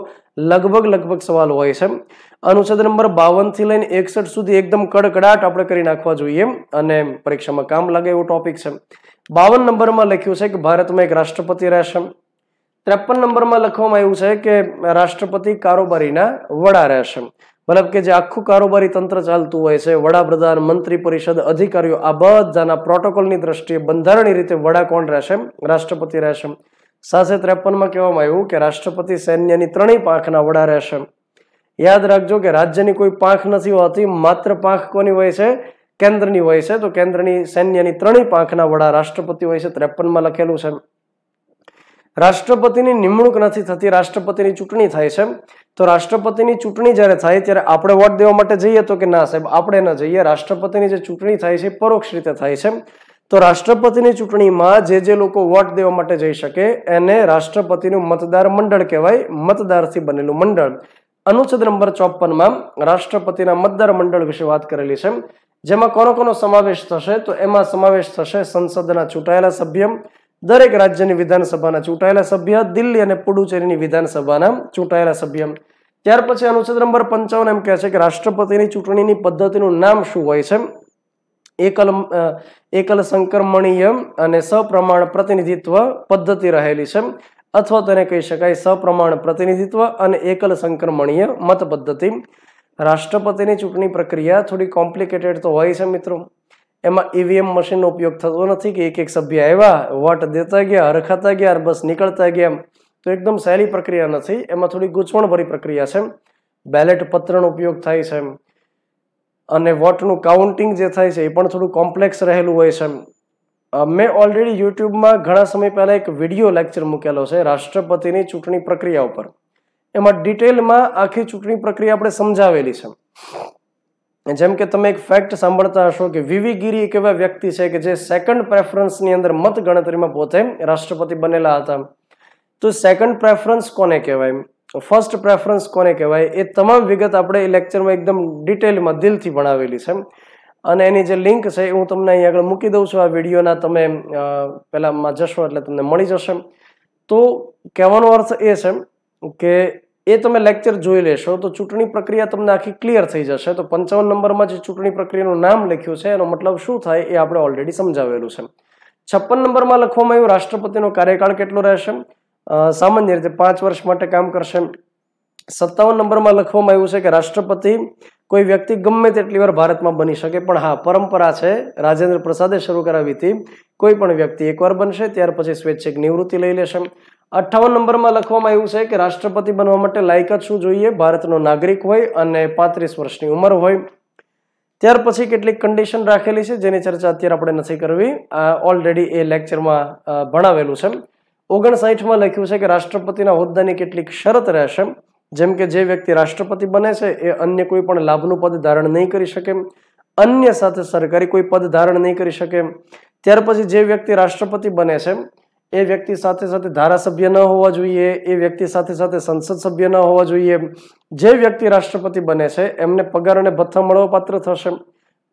લગભગ લગભગ સવાલ હોય છે અનુચ્છેદ નંબર બાવનથી લઈને એકસઠ સુધી એકદમ કડકડાટ આપણે કરી નાખવા જોઈએ અને પરીક્ષામાં કામ લાગે એવો ટોપિક છે બાવન નંબરમાં લખ્યું છે કે ભારતમાં એક રાષ્ટ્રપતિ રહેશે ત્રેપન નંબરમાં લખવામાં આવ્યું છે કે રાષ્ટ્રપતિ કારોબારીના વડા રહેશે મતલબ કે જે આખું કારોબારી તંત્ર ચાલતું હોય છે વડાપ્રધાન મંત્રી પરિષદ અધિકારીઓ આ બધાના પ્રોટોકોલની દ્રષ્ટિએ બંધારણીય રીતે વડા કોણ રહેશે રાષ્ટ્રપતિ રહેશે સાતસો ત્રેપનમાં કહેવામાં આવ્યું કે રાષ્ટ્રપતિ સૈન્યની ત્રણેય પાંખના વડા રહેશે યાદ રાખજો કે રાજ્યની કોઈ પાંખ નથી હોતી માત્ર પાંખ કોની હોય છે કેન્દ્રની હોય છે તો કેન્દ્રની સૈન્યની ત્રણેય પાંખના વડા રાષ્ટ્રપતિ હોય છે ત્રેપનમાં લખેલું છે રાષ્ટ્રપતિની નિમણૂક નથી થતી રાષ્ટ્રપતિની ચૂંટણી થાય છે તો રાષ્ટ્રપતિની ચૂંટણી જ્યારે થાય ત્યારે આપણે વોટ દેવા માટે જઈએ તો કે ના સાહેબ આપણે ન જઈએ રાષ્ટ્રપતિની જે ચૂંટણી થાય છે પરોક્ષ રીતે થાય છે તો રાષ્ટ્રપતિની ચૂંટણીમાં જે જે લોકો વોટ દેવા માટે જઈ શકે એને રાષ્ટ્રપતિનું મતદાર મંડળ કહેવાય મતદારથી બનેલું મંડળ અનુચ્છેદ નંબર ચોપનમાં રાષ્ટ્રપતિના મતદાર મંડળ વિશે વાત કરેલી છે જેમાં કોનો કોનો સમાવેશ થશે તો એમાં સમાવેશ થશે સંસદના ચૂંટાયેલા સભ્ય દરેક રાજ્યની વિધાનસભાના ચૂંટાયેલા સભ્ય દિલ્હી અને પુડુચેરીની વિધાનસભાના ચૂંટાયેલા સભ્ય ત્યાર પછી અનુચ્છેદ નંબર પંચાવન એમ કહે છે કે રાષ્ટ્રપતિની ચૂંટણીની પદ્ધતિનું નામ શું હોય છે એકલ એકલ સંક્રમણીય અને સપ્રમાણ પ્રતિનિધિત્વ પદ્ધતિ રહેલી છે અથવા તેને કહી શકાય સપ્રમાણ પ્રતિનિધિત્વ અને એકલ સંક્રમણીય મત પદ્ધતિ રાષ્ટ્રપતિની ચૂંટણી પ્રક્રિયા થોડી કોમ્પ્લિકેટેડ તો હોય છે મિત્રો એમાં ઈવીએમ e મશીનનો ઉપયોગ થતો નથી કે એક એક સભ્ય આવ્યા વોટ દેતા ગયા રખાતા ગયા બસ નીકળતા ગયા તો એકદમ સહેલી પ્રક્રિયા નથી એમાં થોડી ગૂંચવણભરી પ્રક્રિયા છે બેલેટ પત્રનો ઉપયોગ થાય છે અને વોટનું કાઉન્ટિંગ જે થાય છે એ પણ થોડું કોમ્પ્લેક્સ રહેલું હોય છે મેં ઓલરેડી યુટ્યુબમાં ઘણા સમય પહેલાં એક વિડીયો લેક્ચર મૂકેલો છે રાષ્ટ્રપતિની ચૂંટણી પ્રક્રિયા ઉપર એમાં ડિટેલમાં આખી ચૂંટણી પ્રક્રિયા આપણે સમજાવેલી છે જેમ કે તમે એક ફેક્ટ સાંભળતા હશો કે વીવી ગીરી એક એવા વ્યક્તિ છે કે જે સેકન્ડ પ્રેફરન્સની અંદર મત ગણતરીમાં પોતે રાષ્ટ્રપતિ બનેલા હતા તો સેકન્ડ પ્રેફરન્સ કોને કહેવાય ફર્સ્ટ પ્રેફરન્સ કોને કહેવાય એ તમામ વિગત આપણે એ લેક્ચરમાં એકદમ ડિટેલમાં દિલથી ભણાવેલી છે અને એની જે લિંક છે એ હું તમને અહીં આગળ મૂકી દઉં છું આ વિડીયોના તમે પહેલાંમાં જશો એટલે તમને મળી જશે તો કહેવાનો અર્થ એ છે કે એ તમે લેક્ચર જોઈ લેશો તો ચૂંટણી પ્રક્રિયા તમને આખી ક્લિયર થઈ જશે તો પંચાવન નંબરમાં જે ચૂંટણી પ્રક્રિયાનું નામ લખ્યું છે એનો મતલબ શું થાય એ આપણે ઓલરેડી સમજાવેલું છે છપ્પન નંબરમાં લખવામાં આવ્યું રાષ્ટ્રપતિનો કાર્યકાળ કેટલો રહેશે સામાન્ય રીતે પાંચ વર્ષ માટે કામ કરશે સત્તાવન નંબરમાં લખવામાં આવ્યું છે કે રાષ્ટ્રપતિ કોઈ વ્યક્તિ ગમે તેટલી વાર ભારતમાં બની શકે પણ હા પરંપરા છે રાજેન્દ્ર પ્રસાદે શરૂ કરાવી હતી કોઈ પણ વ્યક્તિ એકવાર બનશે ત્યાર પછી સ્વૈચ્છિક નિવૃત્તિ લઈ લેશે અઠ્ઠાવન નંબરમાં લખવામાં આવ્યું છે કે રાષ્ટ્રપતિ બનવા માટે લાયકાત શું જોઈએ ભારતનો નાગરિક હોય અને પાંત્રીસ વર્ષની ઉંમર હોય ત્યાર પછી કેટલીક કન્ડિશન રાખેલી છે જેની ચર્ચા અત્યારે આપણે નથી કરવી ઓલરેડી એ લેક્ચરમાં ભણાવેલું છે ઓગણસાઠમાં લખ્યું છે કે રાષ્ટ્રપતિના હોદ્દાની કેટલીક શરત રહેશે જેમ કે જે વ્યક્તિ રાષ્ટ્રપતિ બને છે એ અન્ય કોઈ પણ લાભનું પદ ધારણ નહીં કરી શકે અન્ય સાથે સરકારી કોઈ પદ ધારણ નહીં કરી શકે ત્યાર પછી જે વ્યક્તિ રાષ્ટ્રપતિ બને છે એ વ્યક્તિ સાથે સાથે ધારાસભ્ય ન હોવા જોઈએ એ વ્યક્તિ સાથે સાથે સંસદ સભ્ય ન હોવા જોઈએ જે વ્યક્તિ રાષ્ટ્રપતિ બને છે એમને પગાર અને ભથ્થા મળવા પાત્ર થશે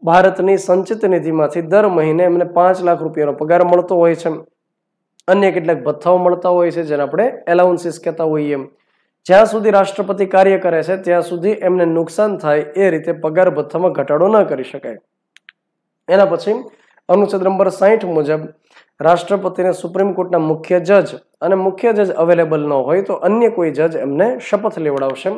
ભારતની સંચિત નિધિમાંથી દર મહિને એમને પાંચ લાખ રૂપિયાનો પગાર મળતો હોય છે અન્ય કેટલાક ભથ્થાઓ મળતા હોય છે જેને આપણે એલાઉન્સીસ કહેતા હોઈએ જ્યાં સુધી રાષ્ટ્રપતિ કાર્ય કરે છે ત્યાં સુધી એમને નુકસાન થાય એ રીતે પગાર ભથ્થામાં ઘટાડો ન કરી શકાય એના પછી અનુચ્છેદ નંબર સાહીઠ મુજબ રાષ્ટ્રપતિને સુપ્રીમ કોર્ટના મુખ્ય જજ અને મુખ્ય જજ અવેલેબલ ન હોય તો અન્ય કોઈ જજ એમને શપથ લેવડાવશે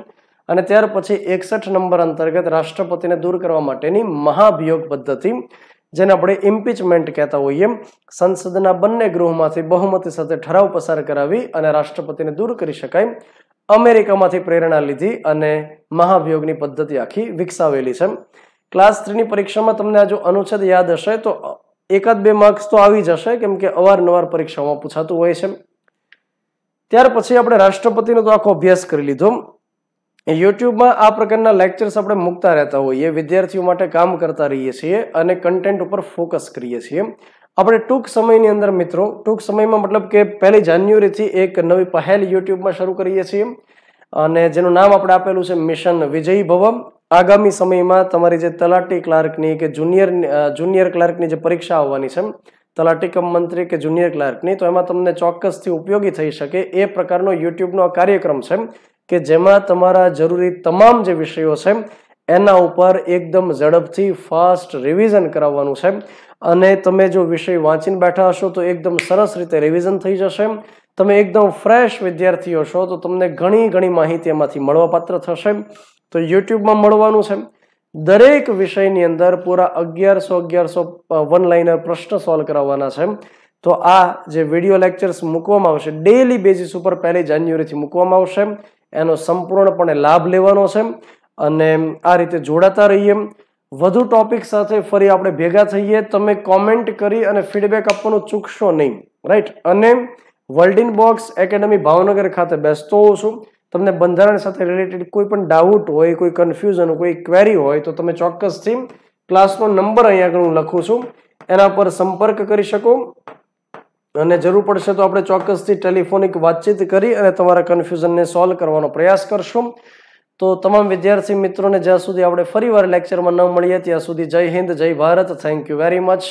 અને ત્યાર પછી એકસઠ નંબર અંતર્ગત રાષ્ટ્રપતિને દૂર કરવા માટેની મહાભિયોગ પદ્ધતિ જેને આપણે ઇમ્પિચમેન્ટ કહેતા હોઈએ સંસદના બંને ગૃહમાંથી બહુમતી સાથે ઠરાવ પસાર કરાવી અને રાષ્ટ્રપતિને દૂર કરી શકાય અમેરિકામાંથી પ્રેરણા લીધી અને મહાભિયોગની પદ્ધતિ આખી વિકસાવેલી છે ક્લાસ થ્રીની પરીક્ષામાં તમને આ જો અનુચ્છેદ યાદ હશે તો એકાદ બે માર્ક્સ તો આવી જશે કેમ કે અવારનવાર પરીક્ષામાં પૂછાતું હોય છે ત્યાર પછી આપણે રાષ્ટ્રપતિનો તો આખો અભ્યાસ કરી લીધો યુટ્યુબમાં આ પ્રકારના લેક્ચર્સ આપણે મૂકતા રહેતા હોઈએ વિદ્યાર્થીઓ માટે કામ કરતા રહીએ છીએ અને કન્ટેન્ટ ઉપર ફોકસ કરીએ છીએ આપણે ટૂંક સમયની અંદર મિત્રો ટૂંક સમયમાં મતલબ કે પહેલી જાન્યુઆરીથી એક નવી પહેલ યુટ્યુબમાં શરૂ કરીએ છીએ અને જેનું નામ આપણે આપેલું છે મિશન વિજયી ભવન આગામી સમયમાં તમારી જે તલાટી ક્લાર્કની કે જુનિયર જુનિયર ક્લાર્કની જે પરીક્ષા આવવાની છે તલાટી કમ મંત્રી કે જુનિયર ક્લાર્કની તો એમાં તમને ચોક્કસથી ઉપયોગી થઈ શકે એ પ્રકારનો યુટ્યુબનો કાર્યક્રમ છે કે જેમાં તમારા જરૂરી તમામ જે વિષયો છે એના ઉપર એકદમ ઝડપથી ફાસ્ટ રિવિઝન કરાવવાનું છે અને તમે જો વિષય વાંચીને બેઠા હશો તો એકદમ સરસ રીતે રિવિઝન થઈ જશે તમે એકદમ ફ્રેશ વિદ્યાર્થીઓ છો તો તમને ઘણી ઘણી માહિતી એમાંથી મળવાપાત્ર થશે તો યુટ્યુબમાં મળવાનું છે દરેક વિષયની અંદર પૂરા અગિયારસો અગિયારસો વન લાઇનર પ્રશ્ન સોલ્વ કરાવવાના છે તો આ જે વિડીયો લેક્ચર્સ મૂકવામાં આવશે ડેલી બેઝિસ ઉપર પહેલી જાન્યુઆરીથી મૂકવામાં આવશે એનો સંપૂર્ણપણે લાભ લેવાનો છે અને આ રીતે જોડાતા રહીએ વધુ ટોપિક સાથે ફરી આપણે ભેગા થઈએ તમે કોમેન્ટ કરી અને ફીડબેક આપવાનું ચૂકશો નહીં રાઈટ અને world in box academy Bhavnagar ખાતે બેસતો હોઉં છું તમને બંધારણ સાથે રિલેટેડ કોઈ પણ ડાઉટ હોય કોઈ કન્ફ્યુઝન કોઈ ક્વેરી હોય તો તમે ચોક્કસથી ક્લાસનો નંબર અહીંયા આગળ હું લખું છું એના પર સંપર્ક કરી શકો અને જરૂર પડશે તો આપણે ચોક્કસથી ટેલિફોનિક વાતચીત કરી અને તમારા કન્ફ્યુઝનને સોલ્વ કરવાનો પ્રયાસ કરશું તો તમામ વિદ્યાર્થી મિત્રોને જ્યાં સુધી આપણે ફરીવાર લેક્ચરમાં ન મળીએ ત્યાં સુધી જય હિન્દ જય Bharat thank you very much